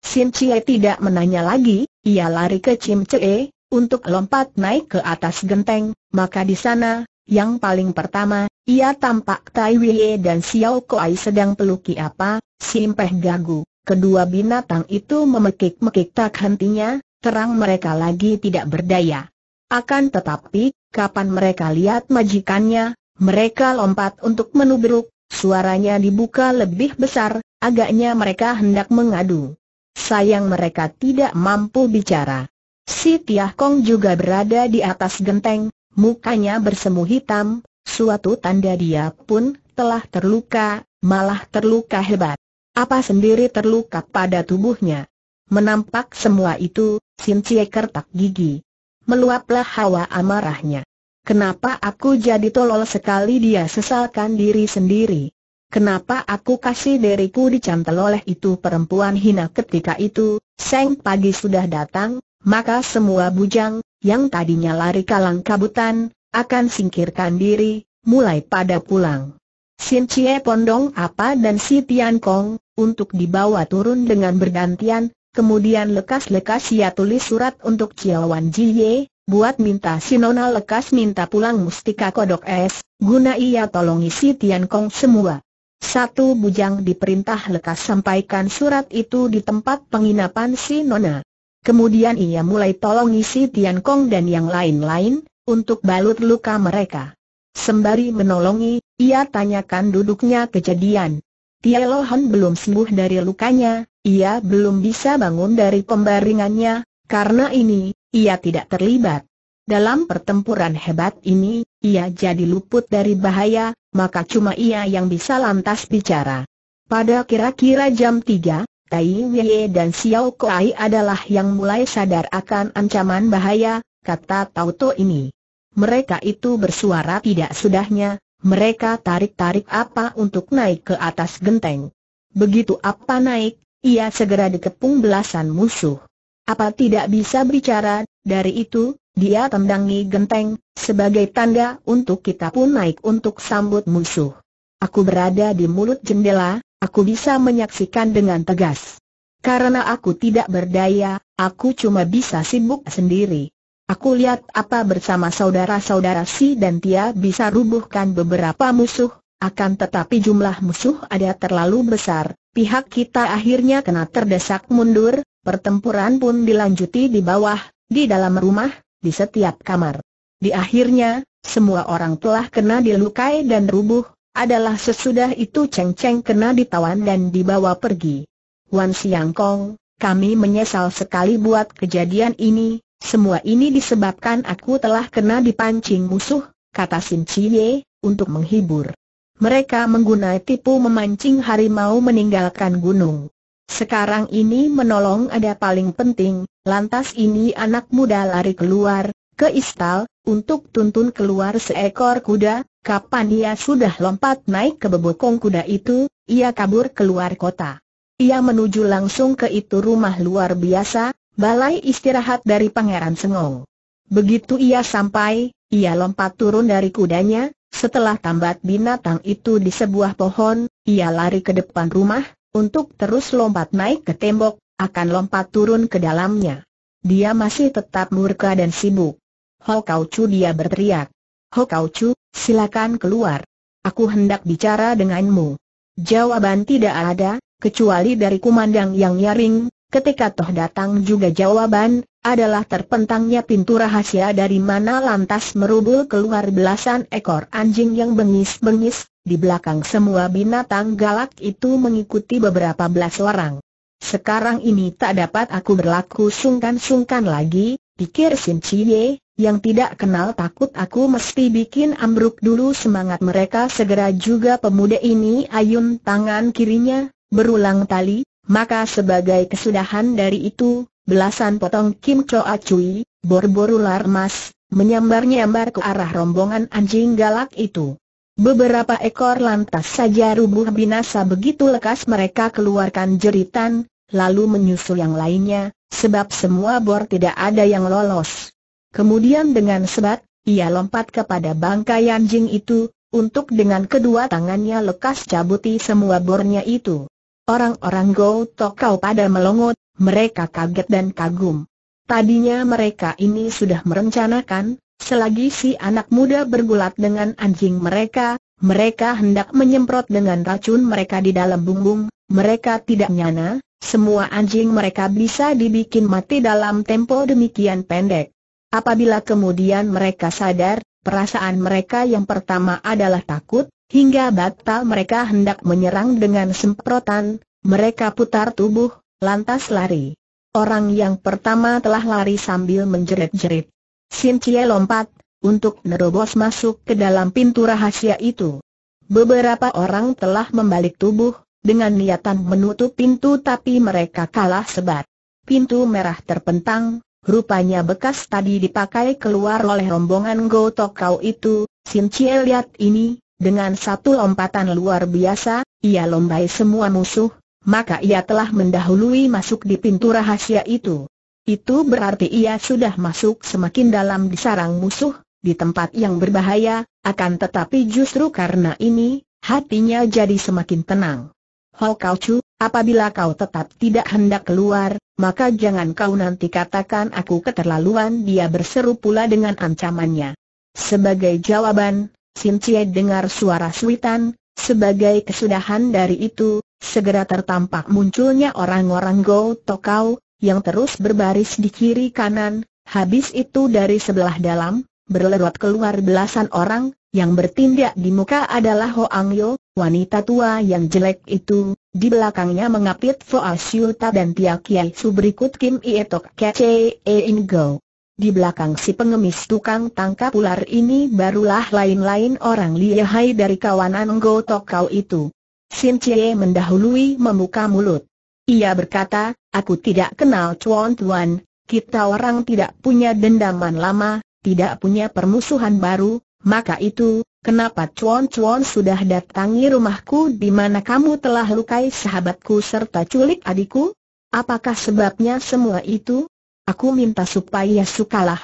Sim Chie tidak menanya lagi, ia lari ke Cim Chie, untuk lompat naik ke atas genteng, maka di sana, yang paling pertama, ia tampak Tai Wei dan Xiao Koai sedang peluki apa, Peh gagu. Kedua binatang itu memekik-mekik tak hentinya, terang mereka lagi tidak berdaya. Akan tetapi, kapan mereka lihat majikannya, mereka lompat untuk menubruk, suaranya dibuka lebih besar, agaknya mereka hendak mengadu. Sayang mereka tidak mampu bicara. Si Tiah Kong juga berada di atas genteng, mukanya bersemu hitam, suatu tanda dia pun telah terluka, malah terluka hebat apa sendiri terluka pada tubuhnya. Menampak semua itu, Sin Cie kertak gigi. Meluaplah hawa amarahnya. Kenapa aku jadi tolol sekali dia sesalkan diri sendiri. Kenapa aku kasih diriku dicantel oleh itu perempuan hina ketika itu, Seng pagi sudah datang, maka semua bujang, yang tadinya lari kalang kabutan, akan singkirkan diri, mulai pada pulang. Sin Chie Pondong apa dan Si Tian Kong, untuk dibawa turun dengan bergantian, kemudian lekas-lekas ia tulis surat untuk Ciawan Jie, buat minta si Nona lekas minta pulang mustika kodok es, guna ia tolongi Si Tian Kong semua. Satu bujang diperintah lekas sampaikan surat itu di tempat penginapan si Nona. Kemudian ia mulai tolongi si Tian Kong dan yang lain-lain, untuk balut luka mereka. Sembari menolongi, ia tanyakan duduknya kejadian. Tia Lohan belum sembuh dari lukanya, ia belum bisa bangun dari pembaringannya, karena ini, ia tidak terlibat. Dalam pertempuran hebat ini, ia jadi luput dari bahaya, maka cuma ia yang bisa lantas bicara. Pada kira-kira jam 3, Tai Wei dan Xiao Kuai adalah yang mulai sadar akan ancaman bahaya, kata Tauto ini. Mereka itu bersuara tidak sudahnya, mereka tarik-tarik apa untuk naik ke atas genteng. Begitu apa naik, ia segera dikepung belasan musuh. Apa tidak bisa bicara? dari itu, dia tendangi genteng, sebagai tanda untuk kita pun naik untuk sambut musuh. Aku berada di mulut jendela, aku bisa menyaksikan dengan tegas. Karena aku tidak berdaya, aku cuma bisa sibuk sendiri. Aku lihat apa bersama saudara-saudara si dan dia bisa rubuhkan beberapa musuh, akan tetapi jumlah musuh ada terlalu besar, pihak kita akhirnya kena terdesak mundur, pertempuran pun dilanjuti di bawah, di dalam rumah, di setiap kamar. Di akhirnya, semua orang telah kena dilukai dan rubuh, adalah sesudah itu Cheng Cheng kena ditawan dan dibawa pergi. Wan Siang Kong, kami menyesal sekali buat kejadian ini, semua ini disebabkan aku telah kena dipancing musuh, kata Sin Cie, untuk menghibur. Mereka menggunakan tipu memancing harimau meninggalkan gunung. Sekarang ini menolong ada paling penting, lantas ini anak muda lari keluar, ke istal, untuk tuntun keluar seekor kuda, kapan ia sudah lompat naik ke bebokong kuda itu, ia kabur keluar kota. Ia menuju langsung ke itu rumah luar biasa, balai istirahat dari Pangeran Sengong. Begitu ia sampai, ia lompat turun dari kudanya, setelah tambat binatang itu di sebuah pohon, ia lari ke depan rumah, untuk terus lompat naik ke tembok, akan lompat turun ke dalamnya. Dia masih tetap murka dan sibuk. Ho Kau Chu dia berteriak. Ho Kau Chu, silakan keluar. Aku hendak bicara denganmu. Jawaban tidak ada, kecuali dari kumandang yang nyaring, ketika toh datang juga jawaban, adalah terpentangnya pintu rahasia dari mana lantas merubul keluar belasan ekor anjing yang bengis-bengis, di belakang semua binatang galak itu mengikuti beberapa belas orang. Sekarang ini tak dapat aku berlaku sungkan-sungkan lagi, pikir Sin Chie, yang tidak kenal takut aku mesti bikin ambruk dulu semangat mereka segera juga pemuda ini ayun tangan kirinya, berulang tali, maka sebagai kesudahan dari itu, belasan potong Kim Choa acui, bor-bor ular emas, menyambar-nyambar ke arah rombongan anjing galak itu. Beberapa ekor lantas saja rubuh binasa begitu lekas mereka keluarkan jeritan, lalu menyusul yang lainnya, sebab semua bor tidak ada yang lolos. Kemudian dengan sebat, ia lompat kepada bangkai anjing itu, untuk dengan kedua tangannya lekas cabuti semua bornya itu. Orang-orang Go Tokau pada melongot, mereka kaget dan kagum. Tadinya mereka ini sudah merencanakan, selagi si anak muda bergulat dengan anjing mereka, mereka hendak menyemprot dengan racun mereka di dalam bumbung, mereka tidak nyana, semua anjing mereka bisa dibikin mati dalam tempo demikian pendek. Apabila kemudian mereka sadar, perasaan mereka yang pertama adalah takut, Hingga batal mereka hendak menyerang dengan semprotan, mereka putar tubuh, lantas lari. Orang yang pertama telah lari sambil menjerit-jerit. Sin Cie lompat, untuk nerobos masuk ke dalam pintu rahasia itu. Beberapa orang telah membalik tubuh, dengan niatan menutup pintu tapi mereka kalah sebat. Pintu merah terpentang, rupanya bekas tadi dipakai keluar oleh rombongan Go Tokau itu, Sin Cie lihat ini, dengan satu lompatan luar biasa, ia lombai semua musuh, maka ia telah mendahului masuk di pintu rahasia itu. Itu berarti ia sudah masuk semakin dalam di sarang musuh, di tempat yang berbahaya, akan tetapi justru karena ini, hatinya jadi semakin tenang. Ho Kau Chu, apabila kau tetap tidak hendak keluar, maka jangan kau nanti katakan aku keterlaluan dia berseru pula dengan ancamannya. Sebagai jawaban, Sim Cie dengar suara suitan, sebagai kesudahan dari itu, segera tertampak munculnya orang-orang Go Tokau, yang terus berbaris di kiri kanan, habis itu dari sebelah dalam, berlerot keluar belasan orang, yang bertindak di muka adalah Ho Ang Yo, wanita tua yang jelek itu, di belakangnya mengapit Foa Ta dan Tia Kiai Su berikut Kim Ietok Kece E In Go. Di belakang si pengemis tukang tangkap ular ini barulah lain-lain orang lihai dari kawanan Gotok kau itu. Sin Cie mendahului membuka mulut. Ia berkata, aku tidak kenal Chuan Tuan, kita orang tidak punya dendaman lama, tidak punya permusuhan baru, maka itu, kenapa Chuan Chuan sudah datangi rumahku di mana kamu telah lukai sahabatku serta culik adikku? Apakah sebabnya semua itu? Aku minta supaya Sukalah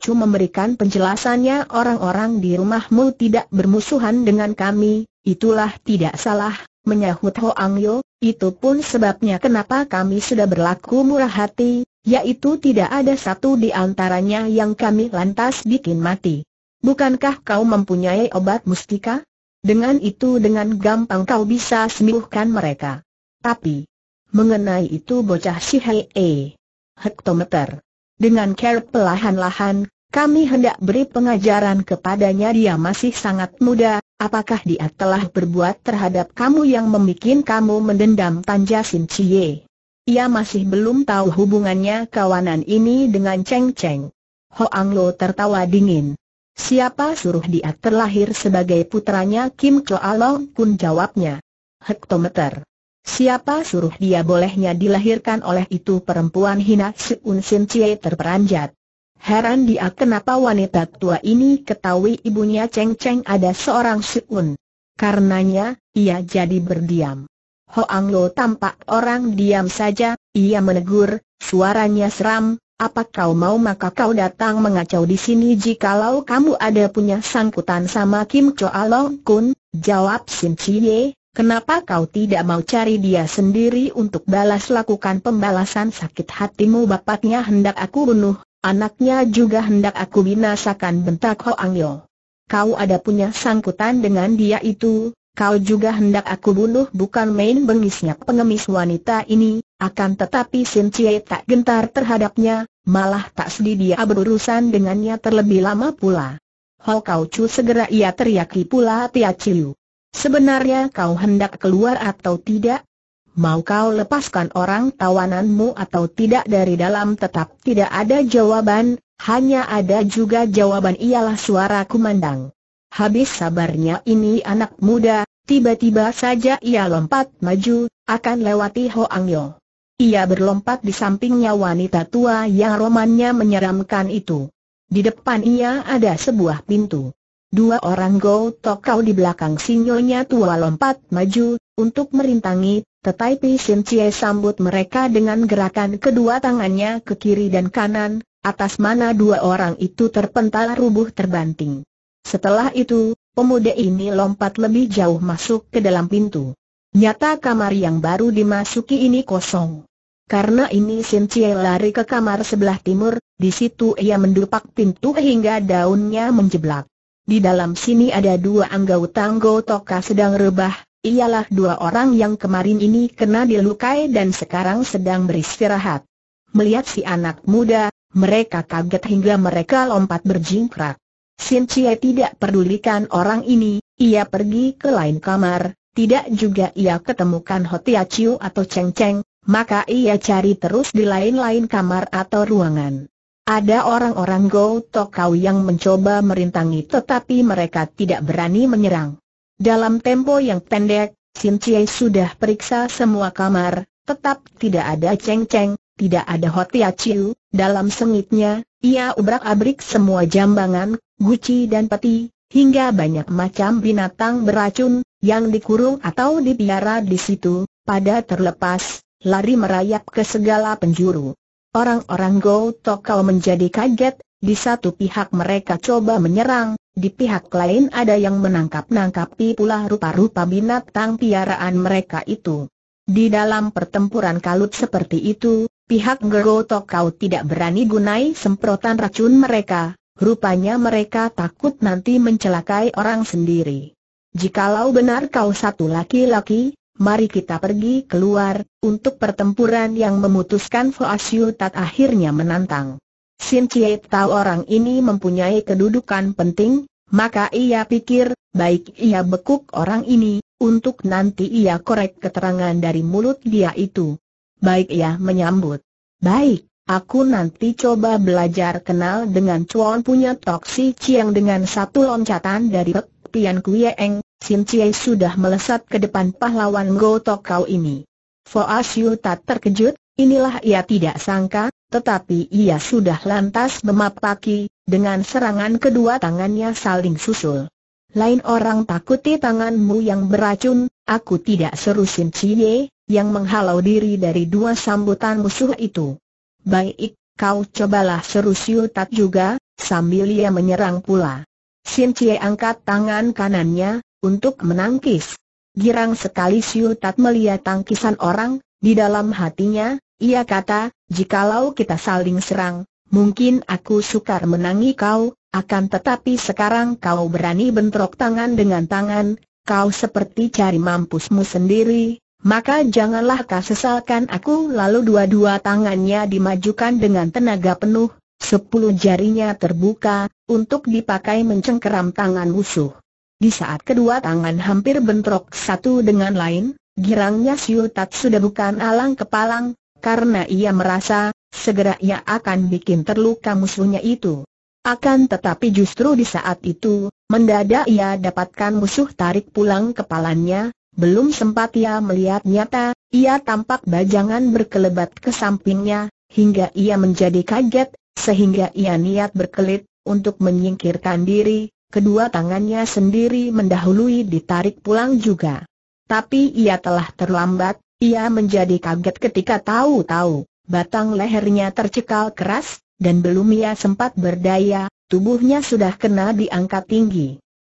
cuma memberikan penjelasannya orang-orang di rumahmu tidak bermusuhan dengan kami, itulah tidak salah, menyahut Ho Ang Yo, itu pun sebabnya kenapa kami sudah berlaku murah hati, yaitu tidak ada satu di antaranya yang kami lantas bikin mati. Bukankah kau mempunyai obat mustika? Dengan itu dengan gampang kau bisa sembuhkan mereka. Tapi, mengenai itu bocah si Hei hektometer. Dengan care pelahan-lahan, kami hendak beri pengajaran kepadanya dia masih sangat muda, apakah dia telah berbuat terhadap kamu yang membuat kamu mendendam Tanja Sin Chie? Ia masih belum tahu hubungannya kawanan ini dengan Cheng Cheng. Ang Lo tertawa dingin. Siapa suruh dia terlahir sebagai putranya Kim Choa Long Kun jawabnya. Hektometer. Siapa suruh dia bolehnya dilahirkan oleh itu perempuan hina Seun Sin Cie terperanjat. Heran dia kenapa wanita tua ini ketahui ibunya Cheng Cheng ada seorang Seun. Karenanya, ia jadi berdiam. Hoang Lo tampak orang diam saja, ia menegur, suaranya seram, apa kau mau maka kau datang mengacau di sini jikalau kamu ada punya sangkutan sama Kim Choa Long Kun, jawab Sin Cie, Kenapa kau tidak mau cari dia sendiri untuk balas lakukan pembalasan sakit hatimu bapaknya hendak aku bunuh, anaknya juga hendak aku binasakan bentak kau Yo. Kau ada punya sangkutan dengan dia itu, kau juga hendak aku bunuh bukan main bengisnya pengemis wanita ini, akan tetapi Sin Cie tak gentar terhadapnya, malah tak sedih dia berurusan dengannya terlebih lama pula. Ho Kau Chu segera ia teriaki pula Tia Chiu. Sebenarnya kau hendak keluar atau tidak? Mau kau lepaskan orang tawananmu atau tidak dari dalam tetap tidak ada jawaban, hanya ada juga jawaban ialah suara kumandang. Habis sabarnya ini anak muda, tiba-tiba saja ia lompat maju, akan lewati Ho Ang Yo. Ia berlompat di sampingnya wanita tua yang romannya menyeramkan itu. Di depan ia ada sebuah pintu. Dua orang Go Tok Kau di belakang sinyonya tua lompat maju, untuk merintangi, tetapi Sin Cie sambut mereka dengan gerakan kedua tangannya ke kiri dan kanan, atas mana dua orang itu terpental rubuh terbanting. Setelah itu, pemuda ini lompat lebih jauh masuk ke dalam pintu. Nyata kamar yang baru dimasuki ini kosong. Karena ini Sin Cie lari ke kamar sebelah timur, di situ ia mendupak pintu hingga daunnya menjeblak. Di dalam sini ada dua anggota Toka sedang rebah, ialah dua orang yang kemarin ini kena dilukai dan sekarang sedang beristirahat. Melihat si anak muda, mereka kaget hingga mereka lompat berjingkrak. Sin Cie tidak pedulikan orang ini, ia pergi ke lain kamar, tidak juga ia ketemukan Hotia Chiu atau Cheng Cheng, maka ia cari terus di lain-lain kamar atau ruangan. Ada orang-orang Go Tokau yang mencoba merintangi tetapi mereka tidak berani menyerang. Dalam tempo yang pendek, Sin Chie sudah periksa semua kamar, tetap tidak ada ceng-ceng, tidak ada Hotia ya Chiu, dalam sengitnya, ia ubrak-abrik semua jambangan, guci dan peti, hingga banyak macam binatang beracun, yang dikurung atau dipiara di situ, pada terlepas, lari merayap ke segala penjuru. Orang-orang Go Tokau menjadi kaget, di satu pihak mereka coba menyerang, di pihak lain ada yang menangkap-nangkapi pula rupa-rupa binatang piaraan mereka itu. Di dalam pertempuran kalut seperti itu, pihak Go Tokau tidak berani gunai semprotan racun mereka, rupanya mereka takut nanti mencelakai orang sendiri. Jikalau benar kau satu laki-laki, mari kita pergi keluar, untuk pertempuran yang memutuskan Foasiu Tat akhirnya menantang. Sin Chie tahu orang ini mempunyai kedudukan penting, maka ia pikir, baik ia bekuk orang ini, untuk nanti ia korek keterangan dari mulut dia itu. Baik ia menyambut. Baik, aku nanti coba belajar kenal dengan cuan punya Toksi Chiang dengan satu loncatan dari pek Pian Kuyeng, Sin Cie sudah melesat ke depan pahlawan Go Tokau ini. Fo Asiu tak terkejut, inilah ia tidak sangka, tetapi ia sudah lantas memapaki, dengan serangan kedua tangannya saling susul. Lain orang takuti tanganmu yang beracun, aku tidak seru Sin Cie, yang menghalau diri dari dua sambutan musuh itu. Baik, kau cobalah seru Siu Tat juga, sambil ia menyerang pula. Sin Cie angkat tangan kanannya, untuk menangkis. Girang sekali Siu Tat melihat tangkisan orang, di dalam hatinya, ia kata, jikalau kita saling serang, mungkin aku sukar menangi kau, akan tetapi sekarang kau berani bentrok tangan dengan tangan, kau seperti cari mampusmu sendiri, maka janganlah kau sesalkan aku lalu dua-dua tangannya dimajukan dengan tenaga penuh, sepuluh jarinya terbuka, untuk dipakai mencengkeram tangan musuh. Di saat kedua tangan hampir bentrok satu dengan lain, girangnya Siu Tat sudah bukan alang kepalang, karena ia merasa, segera ia akan bikin terluka musuhnya itu. Akan tetapi justru di saat itu, mendadak ia dapatkan musuh tarik pulang kepalanya, belum sempat ia melihat nyata, ia tampak bajangan berkelebat ke sampingnya, hingga ia menjadi kaget, sehingga ia niat berkelit, untuk menyingkirkan diri, kedua tangannya sendiri mendahului ditarik pulang juga. Tapi ia telah terlambat, ia menjadi kaget ketika tahu-tahu, batang lehernya tercekal keras, dan belum ia sempat berdaya, tubuhnya sudah kena diangkat tinggi.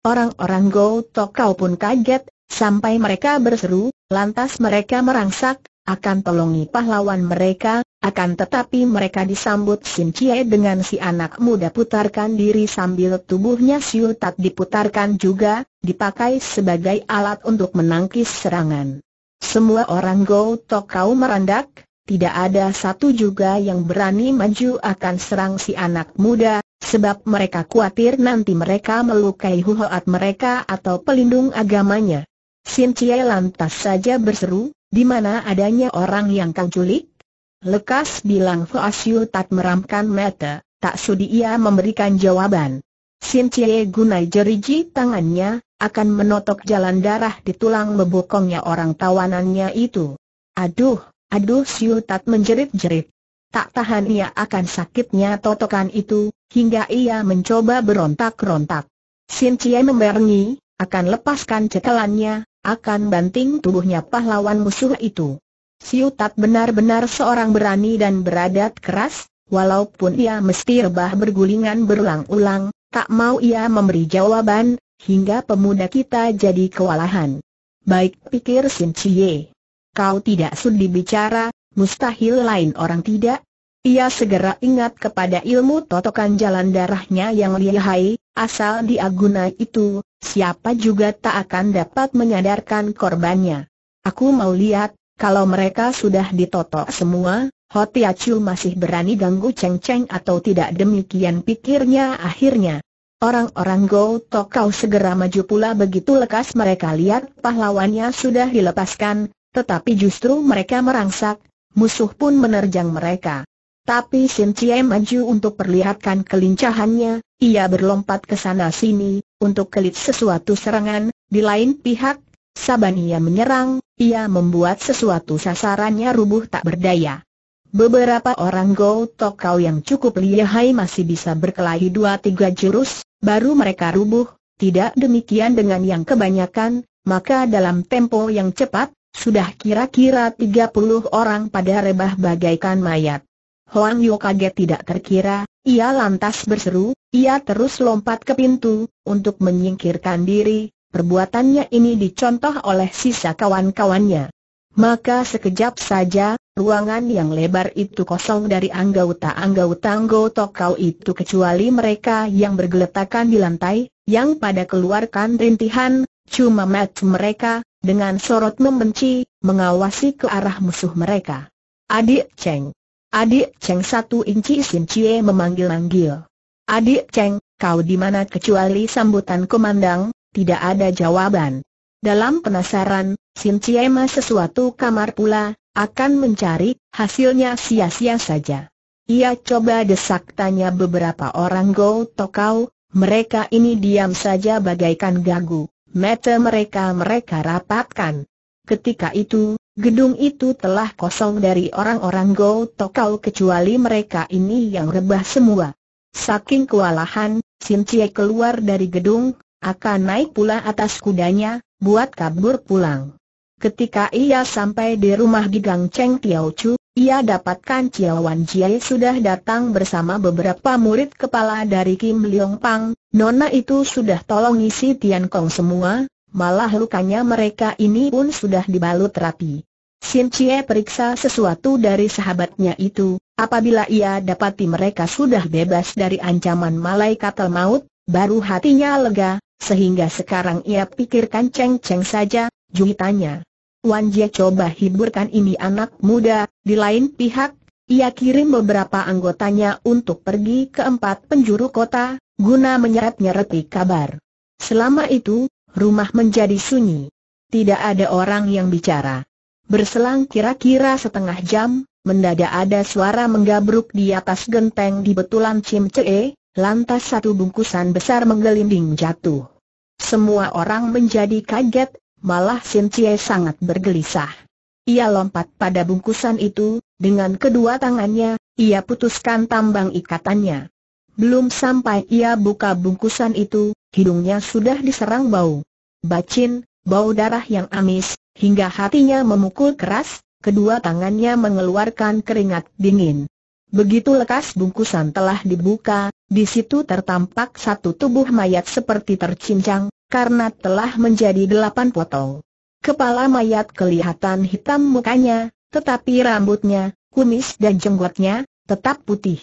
Orang-orang Go Tokau pun kaget, Sampai mereka berseru, lantas mereka merangsak, akan tolongi pahlawan mereka, akan tetapi mereka disambut Sim Chie dengan si anak muda putarkan diri sambil tubuhnya siul tak diputarkan juga, dipakai sebagai alat untuk menangkis serangan. Semua orang Go Tok Kau merandak, tidak ada satu juga yang berani maju akan serang si anak muda, sebab mereka khawatir nanti mereka melukai huhoat mereka atau pelindung agamanya. Sin Cie lantas saja berseru, di mana adanya orang yang kau culik? Lekas bilang Foasiu tak meramkan mata, tak sudi ia memberikan jawaban. Sin Cie gunai jeriji tangannya, akan menotok jalan darah di tulang bebokongnya orang tawanannya itu. Aduh, aduh Siu tak menjerit-jerit. Tak tahan ia akan sakitnya totokan itu, hingga ia mencoba berontak-rontak. Sin Cie membarengi, akan lepaskan cekalannya akan banting tubuhnya pahlawan musuh itu. Siutat benar-benar seorang berani dan beradat keras, walaupun ia mesti rebah bergulingan berulang-ulang, tak mau ia memberi jawaban, hingga pemuda kita jadi kewalahan. Baik pikir Sin Chie. Kau tidak sudi bicara, mustahil lain orang tidak. Ia segera ingat kepada ilmu totokan jalan darahnya yang lihai, asal diaguna itu, siapa juga tak akan dapat menyadarkan korbannya. Aku mau lihat, kalau mereka sudah ditotok semua, Hotia Chu masih berani ganggu Cheng Cheng atau tidak demikian pikirnya akhirnya. Orang-orang Go Kau segera maju pula begitu lekas mereka lihat pahlawannya sudah dilepaskan, tetapi justru mereka merangsak, musuh pun menerjang mereka. Tapi Sin Chie maju untuk perlihatkan kelincahannya, ia berlompat ke sana sini, untuk kelit sesuatu serangan, di lain pihak, saban menyerang, ia membuat sesuatu sasarannya rubuh tak berdaya. Beberapa orang Go Tokau yang cukup lihai masih bisa berkelahi dua tiga jurus, baru mereka rubuh, tidak demikian dengan yang kebanyakan, maka dalam tempo yang cepat, sudah kira-kira tiga puluh orang pada rebah bagaikan mayat. Hoang Yu kaget tidak terkira, ia lantas berseru, ia terus lompat ke pintu, untuk menyingkirkan diri, perbuatannya ini dicontoh oleh sisa kawan-kawannya. Maka sekejap saja, ruangan yang lebar itu kosong dari anggota-anggota anggota kau itu kecuali mereka yang bergeletakan di lantai, yang pada keluarkan rintihan, cuma match mereka, dengan sorot membenci, mengawasi ke arah musuh mereka. Adik Cheng Adik Cheng satu inci Sin Cie memanggil-manggil. Adik Cheng, kau di mana kecuali sambutan komandang, tidak ada jawaban. Dalam penasaran, Sin Cie mas sesuatu kamar pula, akan mencari, hasilnya sia-sia saja. Ia coba desak tanya beberapa orang Go Tokau, mereka ini diam saja bagaikan gagu, mata mereka mereka rapatkan. Ketika itu, Gedung itu telah kosong dari orang-orang Go Tokau kecuali mereka ini yang rebah semua. Saking kewalahan, Sin Cie keluar dari gedung, akan naik pula atas kudanya, buat kabur pulang. Ketika ia sampai di rumah di Gang Cheng Tiao Chu, ia dapatkan Cia Wan Jie sudah datang bersama beberapa murid kepala dari Kim Leong Pang, Nona itu sudah tolong isi Tian Kong semua, malah lukanya mereka ini pun sudah dibalut rapi. Sin Chie periksa sesuatu dari sahabatnya itu, apabila ia dapati mereka sudah bebas dari ancaman malaikat maut, baru hatinya lega, sehingga sekarang ia pikirkan ceng-ceng saja, tanya. Wan Jie coba hiburkan ini anak muda, di lain pihak, ia kirim beberapa anggotanya untuk pergi ke empat penjuru kota, guna menyeret-nyereti kabar. Selama itu, rumah menjadi sunyi. Tidak ada orang yang bicara. Berselang kira-kira setengah jam, mendadak ada suara menggabruk di atas genteng di betulan Cim lantas satu bungkusan besar menggelinding jatuh. Semua orang menjadi kaget, malah Sin Cie sangat bergelisah. Ia lompat pada bungkusan itu, dengan kedua tangannya, ia putuskan tambang ikatannya. Belum sampai ia buka bungkusan itu, hidungnya sudah diserang bau. Bacin, bau darah yang amis, hingga hatinya memukul keras, kedua tangannya mengeluarkan keringat dingin. Begitu lekas bungkusan telah dibuka, di situ tertampak satu tubuh mayat seperti tercincang, karena telah menjadi delapan potong. Kepala mayat kelihatan hitam mukanya, tetapi rambutnya, kumis dan jenggotnya, tetap putih.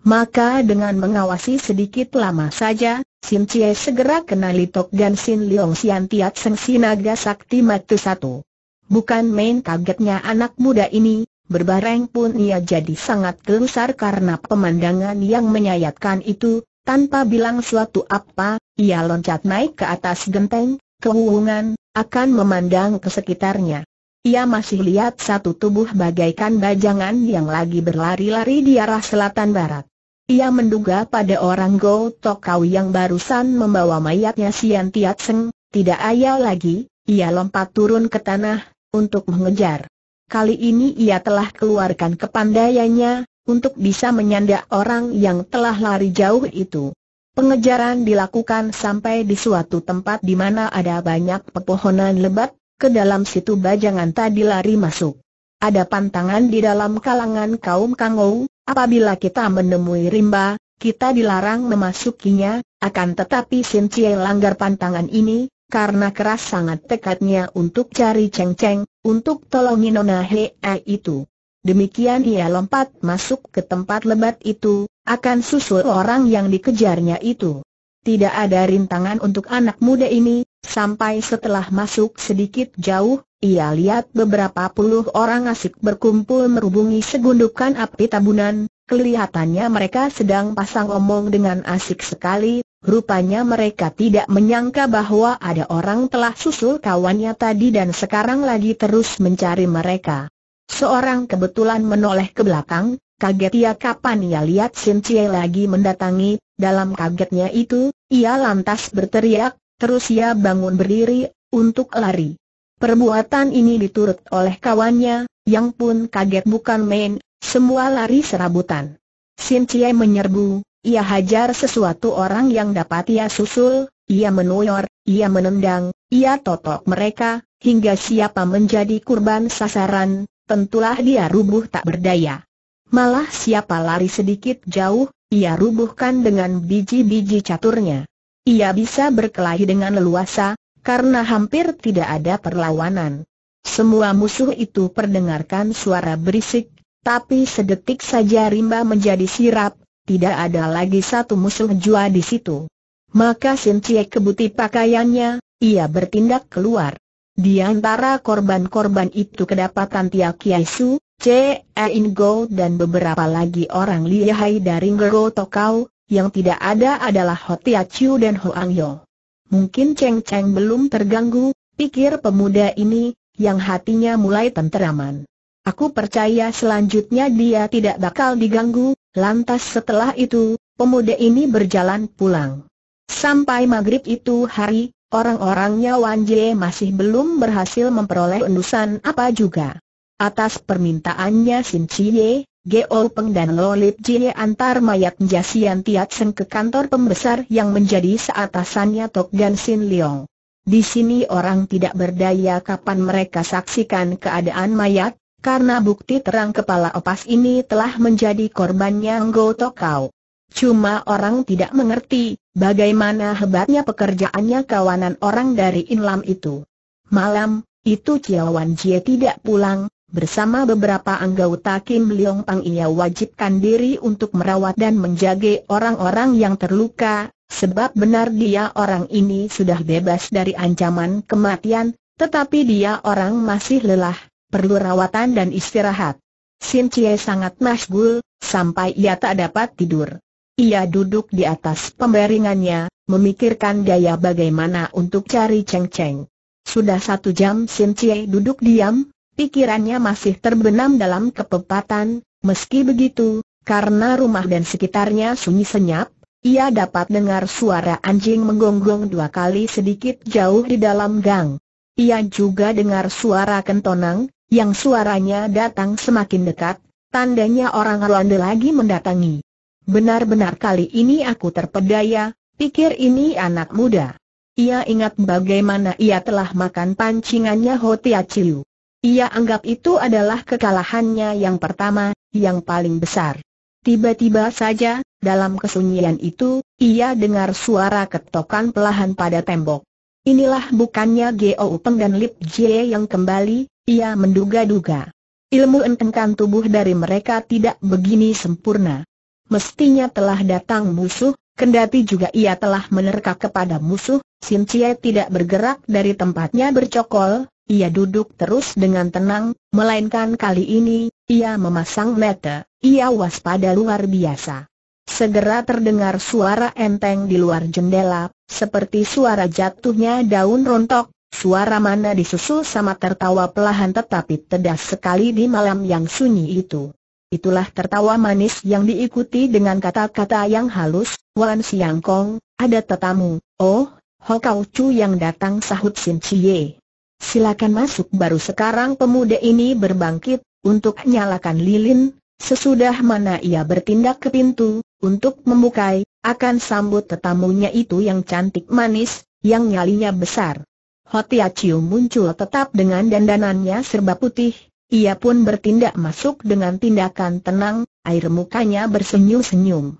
Maka dengan mengawasi sedikit lama saja, Sim Chie segera kenali Tok Gan Sin Leong Sian Tiat Seng Sinaga Sakti Matu Satu. Bukan main kagetnya anak muda ini, berbareng pun ia jadi sangat gelusar karena pemandangan yang menyayatkan itu, tanpa bilang suatu apa, ia loncat naik ke atas genteng, kewungan, akan memandang ke sekitarnya. Ia masih lihat satu tubuh bagaikan bajangan yang lagi berlari-lari di arah selatan-barat. Ia menduga pada orang Go Tokau yang barusan membawa mayatnya Sian Tiat Seng, tidak ayal lagi, ia lompat turun ke tanah, untuk mengejar. Kali ini ia telah keluarkan kepandaiannya, untuk bisa menyandak orang yang telah lari jauh itu. Pengejaran dilakukan sampai di suatu tempat di mana ada banyak pepohonan lebat, ke dalam situ bajangan tadi lari masuk. Ada pantangan di dalam kalangan kaum Kangou, apabila kita menemui rimba, kita dilarang memasukinya, akan tetapi Sin Cie langgar pantangan ini, karena keras sangat tekadnya untuk cari Cheng Cheng, untuk tolongin Nona Hei itu. Demikian ia lompat masuk ke tempat lebat itu, akan susul orang yang dikejarnya itu. Tidak ada rintangan untuk anak muda ini, sampai setelah masuk sedikit jauh, ia lihat beberapa puluh orang asik berkumpul merubungi segundukan api tabunan, kelihatannya mereka sedang pasang omong dengan asik sekali, rupanya mereka tidak menyangka bahwa ada orang telah susul kawannya tadi dan sekarang lagi terus mencari mereka. Seorang kebetulan menoleh ke belakang, Kaget ia kapan ia lihat Sin Cie lagi mendatangi, dalam kagetnya itu, ia lantas berteriak, terus ia bangun berdiri, untuk lari. Perbuatan ini diturut oleh kawannya, yang pun kaget bukan main, semua lari serabutan. Sin Cie menyerbu, ia hajar sesuatu orang yang dapat ia susul, ia menuyor, ia menendang, ia totok mereka, hingga siapa menjadi kurban sasaran, tentulah dia rubuh tak berdaya. Malah siapa lari sedikit jauh, ia rubuhkan dengan biji-biji caturnya. Ia bisa berkelahi dengan leluasa, karena hampir tidak ada perlawanan. Semua musuh itu perdengarkan suara berisik, tapi sedetik saja rimba menjadi sirap, tidak ada lagi satu musuh jua di situ. Maka Sin Cie kebuti pakaiannya, ia bertindak keluar. Di antara korban-korban itu kedapatan Tia Kiai Su, C. Ain Go dan beberapa lagi orang lihai dari Ngero Tokau, yang tidak ada adalah Tia Chiu dan Hoang Yo. Mungkin Cheng Cheng belum terganggu, pikir pemuda ini, yang hatinya mulai tenteraman. Aku percaya selanjutnya dia tidak bakal diganggu, lantas setelah itu, pemuda ini berjalan pulang. Sampai maghrib itu hari, orang-orangnya Wan Jie masih belum berhasil memperoleh endusan apa juga. Atas permintaannya Sin Chie, Geo Peng dan Lolip Jie antar mayat Jasian Tiat Seng ke kantor pembesar yang menjadi seatasannya Tok Gan Sin Leong. Di sini orang tidak berdaya kapan mereka saksikan keadaan mayat, karena bukti terang kepala opas ini telah menjadi korbannya Nggo Tokau. Cuma orang tidak mengerti, bagaimana hebatnya pekerjaannya kawanan orang dari Inlam itu. Malam, itu Ciawan Jie tidak pulang, Bersama beberapa anggota Kim Leong Pang ia wajibkan diri untuk merawat dan menjaga orang-orang yang terluka, sebab benar dia orang ini sudah bebas dari ancaman kematian, tetapi dia orang masih lelah, perlu rawatan dan istirahat. Sin Chie sangat masgul, sampai ia tak dapat tidur. Ia duduk di atas pembaringannya, memikirkan daya bagaimana untuk cari Cheng Cheng. Sudah satu jam Sin Chie duduk diam, Pikirannya masih terbenam dalam kepepatan, meski begitu, karena rumah dan sekitarnya sunyi senyap, ia dapat dengar suara anjing menggonggong dua kali sedikit jauh di dalam gang. Ia juga dengar suara kentonang, yang suaranya datang semakin dekat, tandanya orang Rwanda lagi mendatangi. Benar-benar kali ini aku terpedaya, pikir ini anak muda. Ia ingat bagaimana ia telah makan pancingannya Hotia Ciu. Ia anggap itu adalah kekalahannya yang pertama, yang paling besar. Tiba-tiba saja, dalam kesunyian itu, ia dengar suara ketokan pelahan pada tembok. Inilah bukannya Geo Upeng dan Lip Jie yang kembali, ia menduga-duga. Ilmu entengkan tubuh dari mereka tidak begini sempurna. Mestinya telah datang musuh, kendati juga ia telah menerka kepada musuh, Sin Cie tidak bergerak dari tempatnya bercokol, ia duduk terus dengan tenang, melainkan kali ini, ia memasang mata, ia waspada luar biasa. Segera terdengar suara enteng di luar jendela, seperti suara jatuhnya daun rontok, suara mana disusul sama tertawa pelahan tetapi tedas sekali di malam yang sunyi itu. Itulah tertawa manis yang diikuti dengan kata-kata yang halus, Wan Siang Kong, ada tetamu, oh, Hokau Chu yang datang sahut Sin Chie. Silakan masuk baru sekarang pemuda ini berbangkit, untuk nyalakan lilin, sesudah mana ia bertindak ke pintu, untuk membukai, akan sambut tetamunya itu yang cantik manis, yang nyalinya besar. Hotia Chiu muncul tetap dengan dandanannya serba putih, ia pun bertindak masuk dengan tindakan tenang, air mukanya bersenyum-senyum.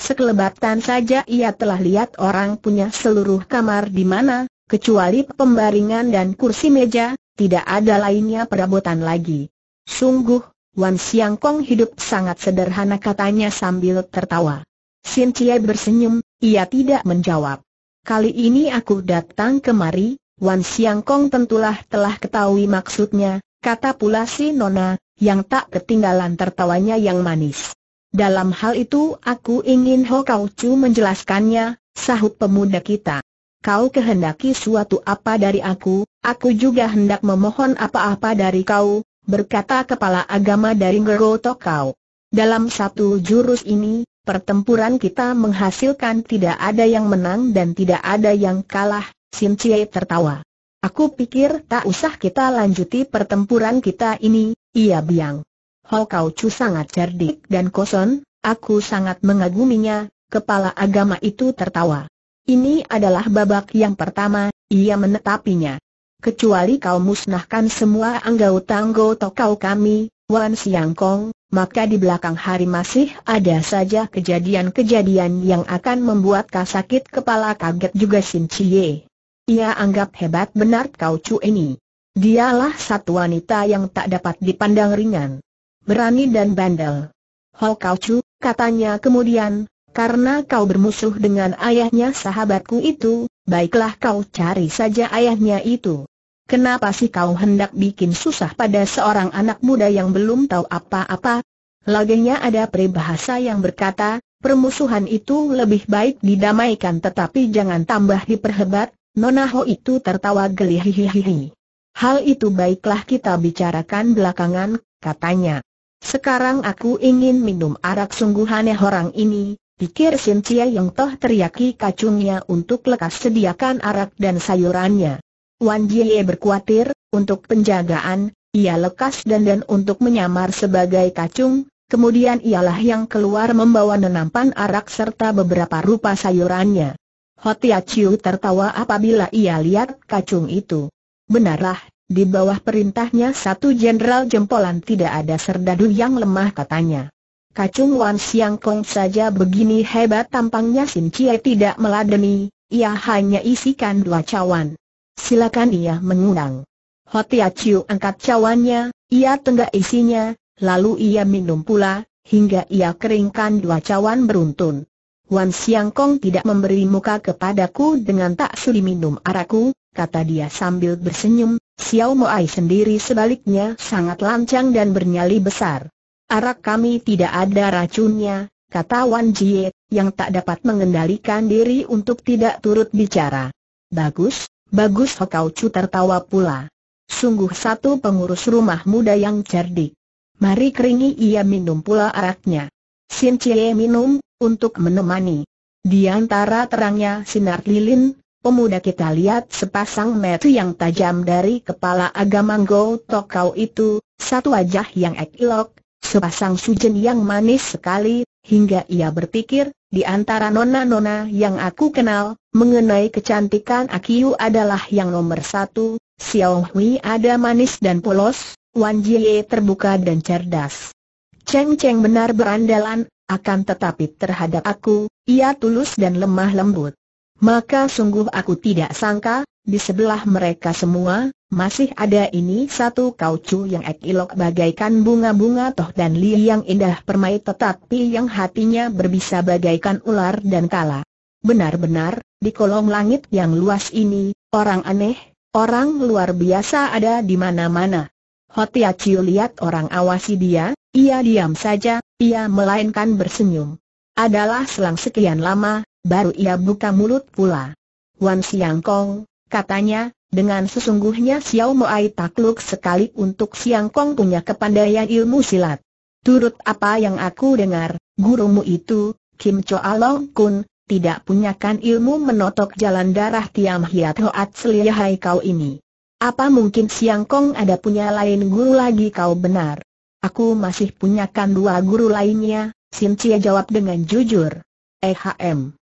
Sekelebatan saja ia telah lihat orang punya seluruh kamar di mana, Kecuali pembaringan dan kursi meja, tidak ada lainnya perabotan lagi. Sungguh, Wan Siang Kong hidup sangat sederhana katanya sambil tertawa. Sin Cie bersenyum, ia tidak menjawab. Kali ini aku datang kemari, Wan Siang Kong tentulah telah ketahui maksudnya, kata pula si Nona, yang tak ketinggalan tertawanya yang manis. Dalam hal itu aku ingin Ho Kau Chu menjelaskannya, sahut pemuda kita kau kehendaki suatu apa dari aku, aku juga hendak memohon apa-apa dari kau, berkata kepala agama dari Ngeroto kau. Dalam satu jurus ini, pertempuran kita menghasilkan tidak ada yang menang dan tidak ada yang kalah, Sin Cie tertawa. Aku pikir tak usah kita lanjuti pertempuran kita ini, iya biang. Ho Kau Chu sangat cerdik dan koson, aku sangat mengaguminya, kepala agama itu tertawa. Ini adalah babak yang pertama, ia menetapinya. Kecuali kau musnahkan semua anggota anggota kau kami, Wan Siang Kong, maka di belakang hari masih ada saja kejadian-kejadian yang akan membuat kau sakit kepala kaget juga Sin Chie. Ia anggap hebat benar kau cu ini. Dialah satu wanita yang tak dapat dipandang ringan. Berani dan bandel. Hol kau cu, katanya kemudian, karena kau bermusuh dengan ayahnya sahabatku itu, baiklah kau cari saja ayahnya itu. Kenapa sih kau hendak bikin susah pada seorang anak muda yang belum tahu apa-apa? Lagenya ada peribahasa yang berkata, permusuhan itu lebih baik didamaikan tetapi jangan tambah diperhebat, Nonaho itu tertawa geli hihihihi. Hal itu baiklah kita bicarakan belakangan, katanya. Sekarang aku ingin minum arak sungguhannya eh, orang ini, Pikir Sin Cia Yang toh teriaki kacungnya untuk lekas sediakan arak dan sayurannya. Wan Jie berkuatir, untuk penjagaan, ia lekas dandan untuk menyamar sebagai kacung, kemudian ialah yang keluar membawa nenampan arak serta beberapa rupa sayurannya. Hotia Chiu tertawa apabila ia lihat kacung itu. Benarlah, di bawah perintahnya satu jenderal jempolan tidak ada serdadu yang lemah katanya. Kacung Wan Siang Kong saja begini hebat tampangnya Sin Cie tidak meladeni, ia hanya isikan dua cawan. Silakan ia mengundang. Hotia ya Chiu angkat cawannya, ia tenggak isinya, lalu ia minum pula, hingga ia keringkan dua cawan beruntun. Wan Siang Kong tidak memberi muka kepadaku dengan tak sudi minum araku, kata dia sambil bersenyum, Xiao Moai sendiri sebaliknya sangat lancang dan bernyali besar. Arak kami tidak ada racunnya, kata Wan Jie, yang tak dapat mengendalikan diri untuk tidak turut bicara. Bagus, bagus Hokau Chu tertawa pula. Sungguh satu pengurus rumah muda yang cerdik. Mari keringi ia minum pula araknya. Sin Cie minum, untuk menemani. Di antara terangnya sinar lilin, pemuda kita lihat sepasang metu yang tajam dari kepala agama Go Tokau itu, satu wajah yang ekilok, Sepasang sujen yang manis sekali, hingga ia berpikir, di antara nona-nona yang aku kenal, mengenai kecantikan Akiu adalah yang nomor satu, Xiao Hui ada manis dan polos, Wan Jie terbuka dan cerdas. Cheng Cheng benar berandalan, akan tetapi terhadap aku, ia tulus dan lemah lembut. Maka sungguh aku tidak sangka, di sebelah mereka semua, masih ada ini satu kaucu yang ekilok bagaikan bunga-bunga toh dan li yang indah permai tetapi yang hatinya berbisa bagaikan ular dan kala. Benar-benar, di kolong langit yang luas ini, orang aneh, orang luar biasa ada di mana-mana. Hotia Chiu lihat orang awasi dia, ia diam saja, ia melainkan bersenyum. Adalah selang sekian lama, baru ia buka mulut pula. Wan Siang Kong, katanya, dengan sesungguhnya Xiao Moai takluk sekali untuk Siang Kong punya kepandaian ilmu silat. Turut apa yang aku dengar, gurumu itu, Kim Choa Long Kun, tidak punyakan ilmu menotok jalan darah Tiam Hiat Hoat Selihai kau ini. Apa mungkin Siang Kong ada punya lain guru lagi kau benar? Aku masih punyakan dua guru lainnya, Sin Cie jawab dengan jujur. Eh HM.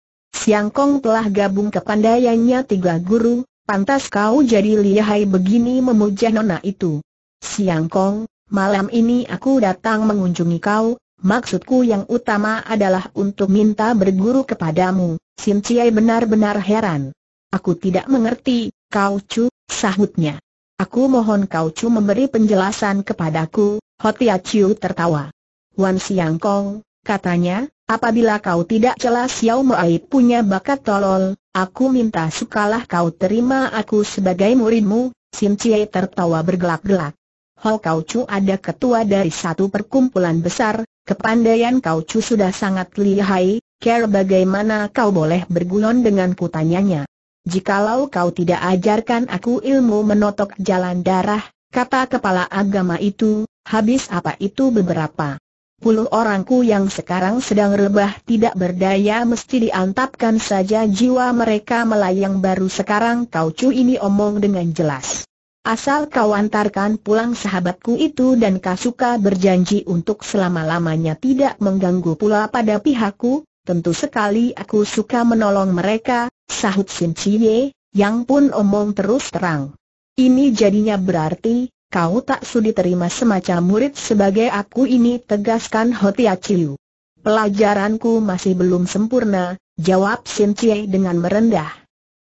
Siang Kong telah gabung ke pandayanya tiga guru, pantas kau jadi lihai begini memuja nona itu. Siang Kong, malam ini aku datang mengunjungi kau, maksudku yang utama adalah untuk minta berguru kepadamu, Sin Ciai benar-benar heran. Aku tidak mengerti, kau cu, sahutnya. Aku mohon kau cu memberi penjelasan kepadaku, Hotia Chiu tertawa. Wan Siang Kong, katanya, apabila kau tidak jelas, Xiao Moai punya bakat tolol, aku minta sukalah kau terima aku sebagai muridmu, Sim Cie tertawa bergelak-gelak. Hol Kau cu ada ketua dari satu perkumpulan besar, kepandaian Kau cu sudah sangat lihai, care bagaimana kau boleh bergulon dengan kutanyanya. Jikalau kau tidak ajarkan aku ilmu menotok jalan darah, kata kepala agama itu, habis apa itu beberapa puluh orangku yang sekarang sedang rebah tidak berdaya mesti diantapkan saja jiwa mereka melayang baru sekarang kau cu ini omong dengan jelas. Asal kau antarkan pulang sahabatku itu dan Kasuka berjanji untuk selama-lamanya tidak mengganggu pula pada pihakku, tentu sekali aku suka menolong mereka, sahut Sin Cie, yang pun omong terus terang. Ini jadinya berarti, Kau tak sudi terima semacam murid sebagai aku ini tegaskan Hotia Chiu. Pelajaranku masih belum sempurna, jawab Sin Cie dengan merendah.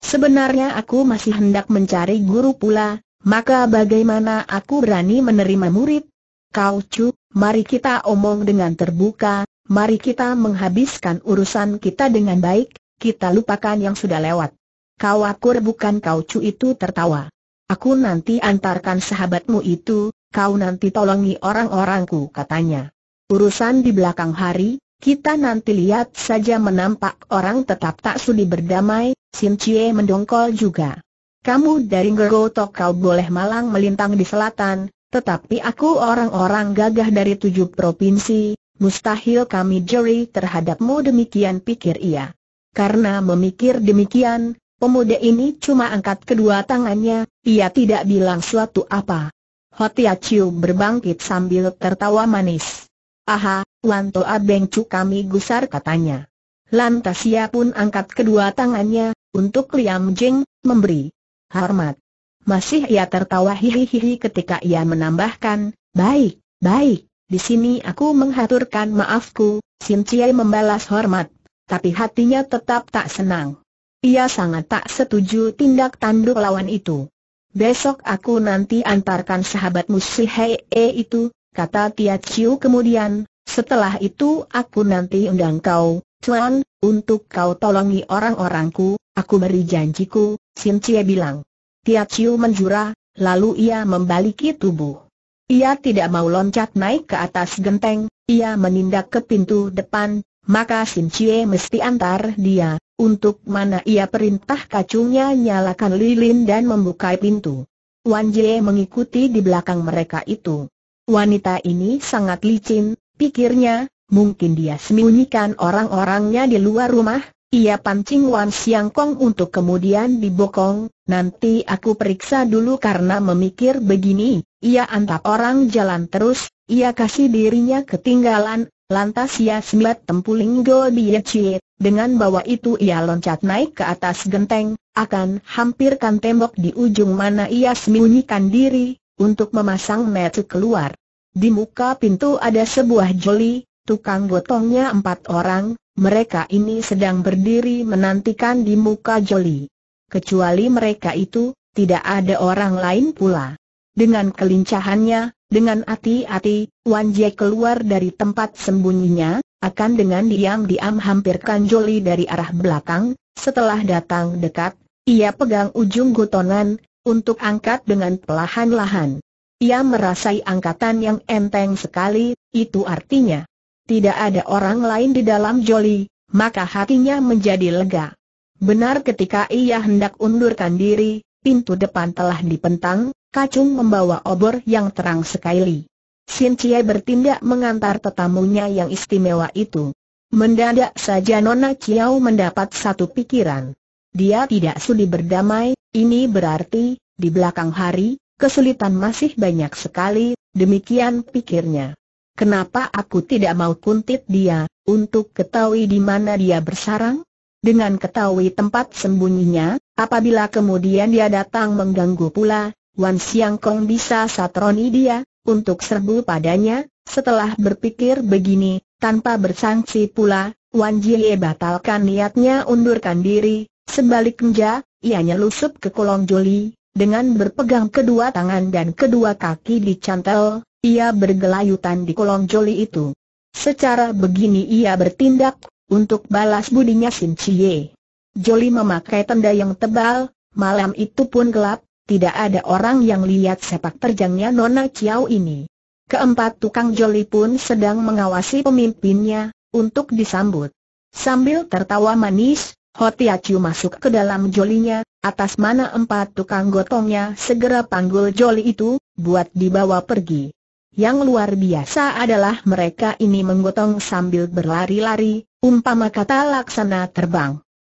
Sebenarnya aku masih hendak mencari guru pula, maka bagaimana aku berani menerima murid? Kau Chu, mari kita omong dengan terbuka, mari kita menghabiskan urusan kita dengan baik, kita lupakan yang sudah lewat. Kau akur bukan kau Chu itu tertawa. Aku nanti antarkan sahabatmu itu, kau nanti tolongi orang-orangku katanya. Urusan di belakang hari, kita nanti lihat saja menampak orang tetap tak sudi berdamai, Sin Chie mendongkol juga. Kamu dari Ngerotok kau boleh malang melintang di selatan, tetapi aku orang-orang gagah dari tujuh provinsi, mustahil kami jeri terhadapmu demikian pikir ia. Karena memikir demikian, Pemuda ini cuma angkat kedua tangannya, ia tidak bilang suatu apa. Hotia Chiu berbangkit sambil tertawa manis. Aha, Lanto Abengcu kami gusar katanya. Lantas ia pun angkat kedua tangannya, untuk Liam Jing, memberi hormat. Masih ia tertawa hihihihi ketika ia menambahkan, baik, baik, di sini aku menghaturkan maafku, Sin Chiai membalas hormat, tapi hatinya tetap tak senang. Ia sangat tak setuju tindak tanduk lawan itu. Besok aku nanti antarkan sahabatmu si Hei -e itu, kata Tia Chiu kemudian, setelah itu aku nanti undang kau, Chuan, untuk kau tolongi orang-orangku, aku beri janjiku, Sim Chie bilang. Tia Chiu menjura, lalu ia membaliki tubuh. Ia tidak mau loncat naik ke atas genteng, ia menindak ke pintu depan, maka Sim Chie mesti antar dia, untuk mana ia perintah kacungnya nyalakan lilin dan membuka pintu. Wan Jie mengikuti di belakang mereka itu. Wanita ini sangat licin, pikirnya, mungkin dia sembunyikan orang-orangnya di luar rumah, ia pancing Wan Siang Kong untuk kemudian dibokong, nanti aku periksa dulu karena memikir begini, ia antap orang jalan terus, ia kasih dirinya ketinggalan, Lantas ia Yasmiat Tempulinggo Biyacie, dengan bawa itu ia loncat naik ke atas genteng, akan hampirkan tembok di ujung mana ia sembunyikan diri, untuk memasang metu keluar. Di muka pintu ada sebuah joli, tukang gotongnya empat orang, mereka ini sedang berdiri menantikan di muka joli. Kecuali mereka itu, tidak ada orang lain pula. Dengan kelincahannya, dengan hati-hati, Wan Jie keluar dari tempat sembunyinya, akan dengan diam-diam hampirkan Joli dari arah belakang, setelah datang dekat, ia pegang ujung gotongan, untuk angkat dengan perlahan-lahan. Ia merasai angkatan yang enteng sekali, itu artinya. Tidak ada orang lain di dalam Joli, maka hatinya menjadi lega. Benar ketika ia hendak undurkan diri, pintu depan telah dipentang, Kacung membawa obor yang terang sekali. Sin Cie bertindak mengantar tetamunya yang istimewa itu. Mendadak saja Nona Chiao mendapat satu pikiran. Dia tidak sudi berdamai, ini berarti, di belakang hari, kesulitan masih banyak sekali, demikian pikirnya. Kenapa aku tidak mau kuntit dia, untuk ketahui di mana dia bersarang? Dengan ketahui tempat sembunyinya, apabila kemudian dia datang mengganggu pula, Wan Siang Kong bisa satroni dia, untuk serbu padanya, setelah berpikir begini, tanpa bersangsi pula, Wan Jie batalkan niatnya undurkan diri, sebaliknya, ia nyelusup ke kolong joli, dengan berpegang kedua tangan dan kedua kaki di cantel, ia bergelayutan di kolong joli itu. Secara begini ia bertindak, untuk balas budinya Sin Chie. Jolie memakai tenda yang tebal, malam itu pun gelap, tidak ada orang yang lihat sepak terjangnya Nona Chiao ini. Keempat tukang joli pun sedang mengawasi pemimpinnya, untuk disambut. Sambil tertawa manis, Hotiachu masuk ke dalam jolinya, atas mana empat tukang gotongnya segera panggul joli itu, buat dibawa pergi. Yang luar biasa adalah mereka ini menggotong sambil berlari-lari, umpama kata laksana terbang.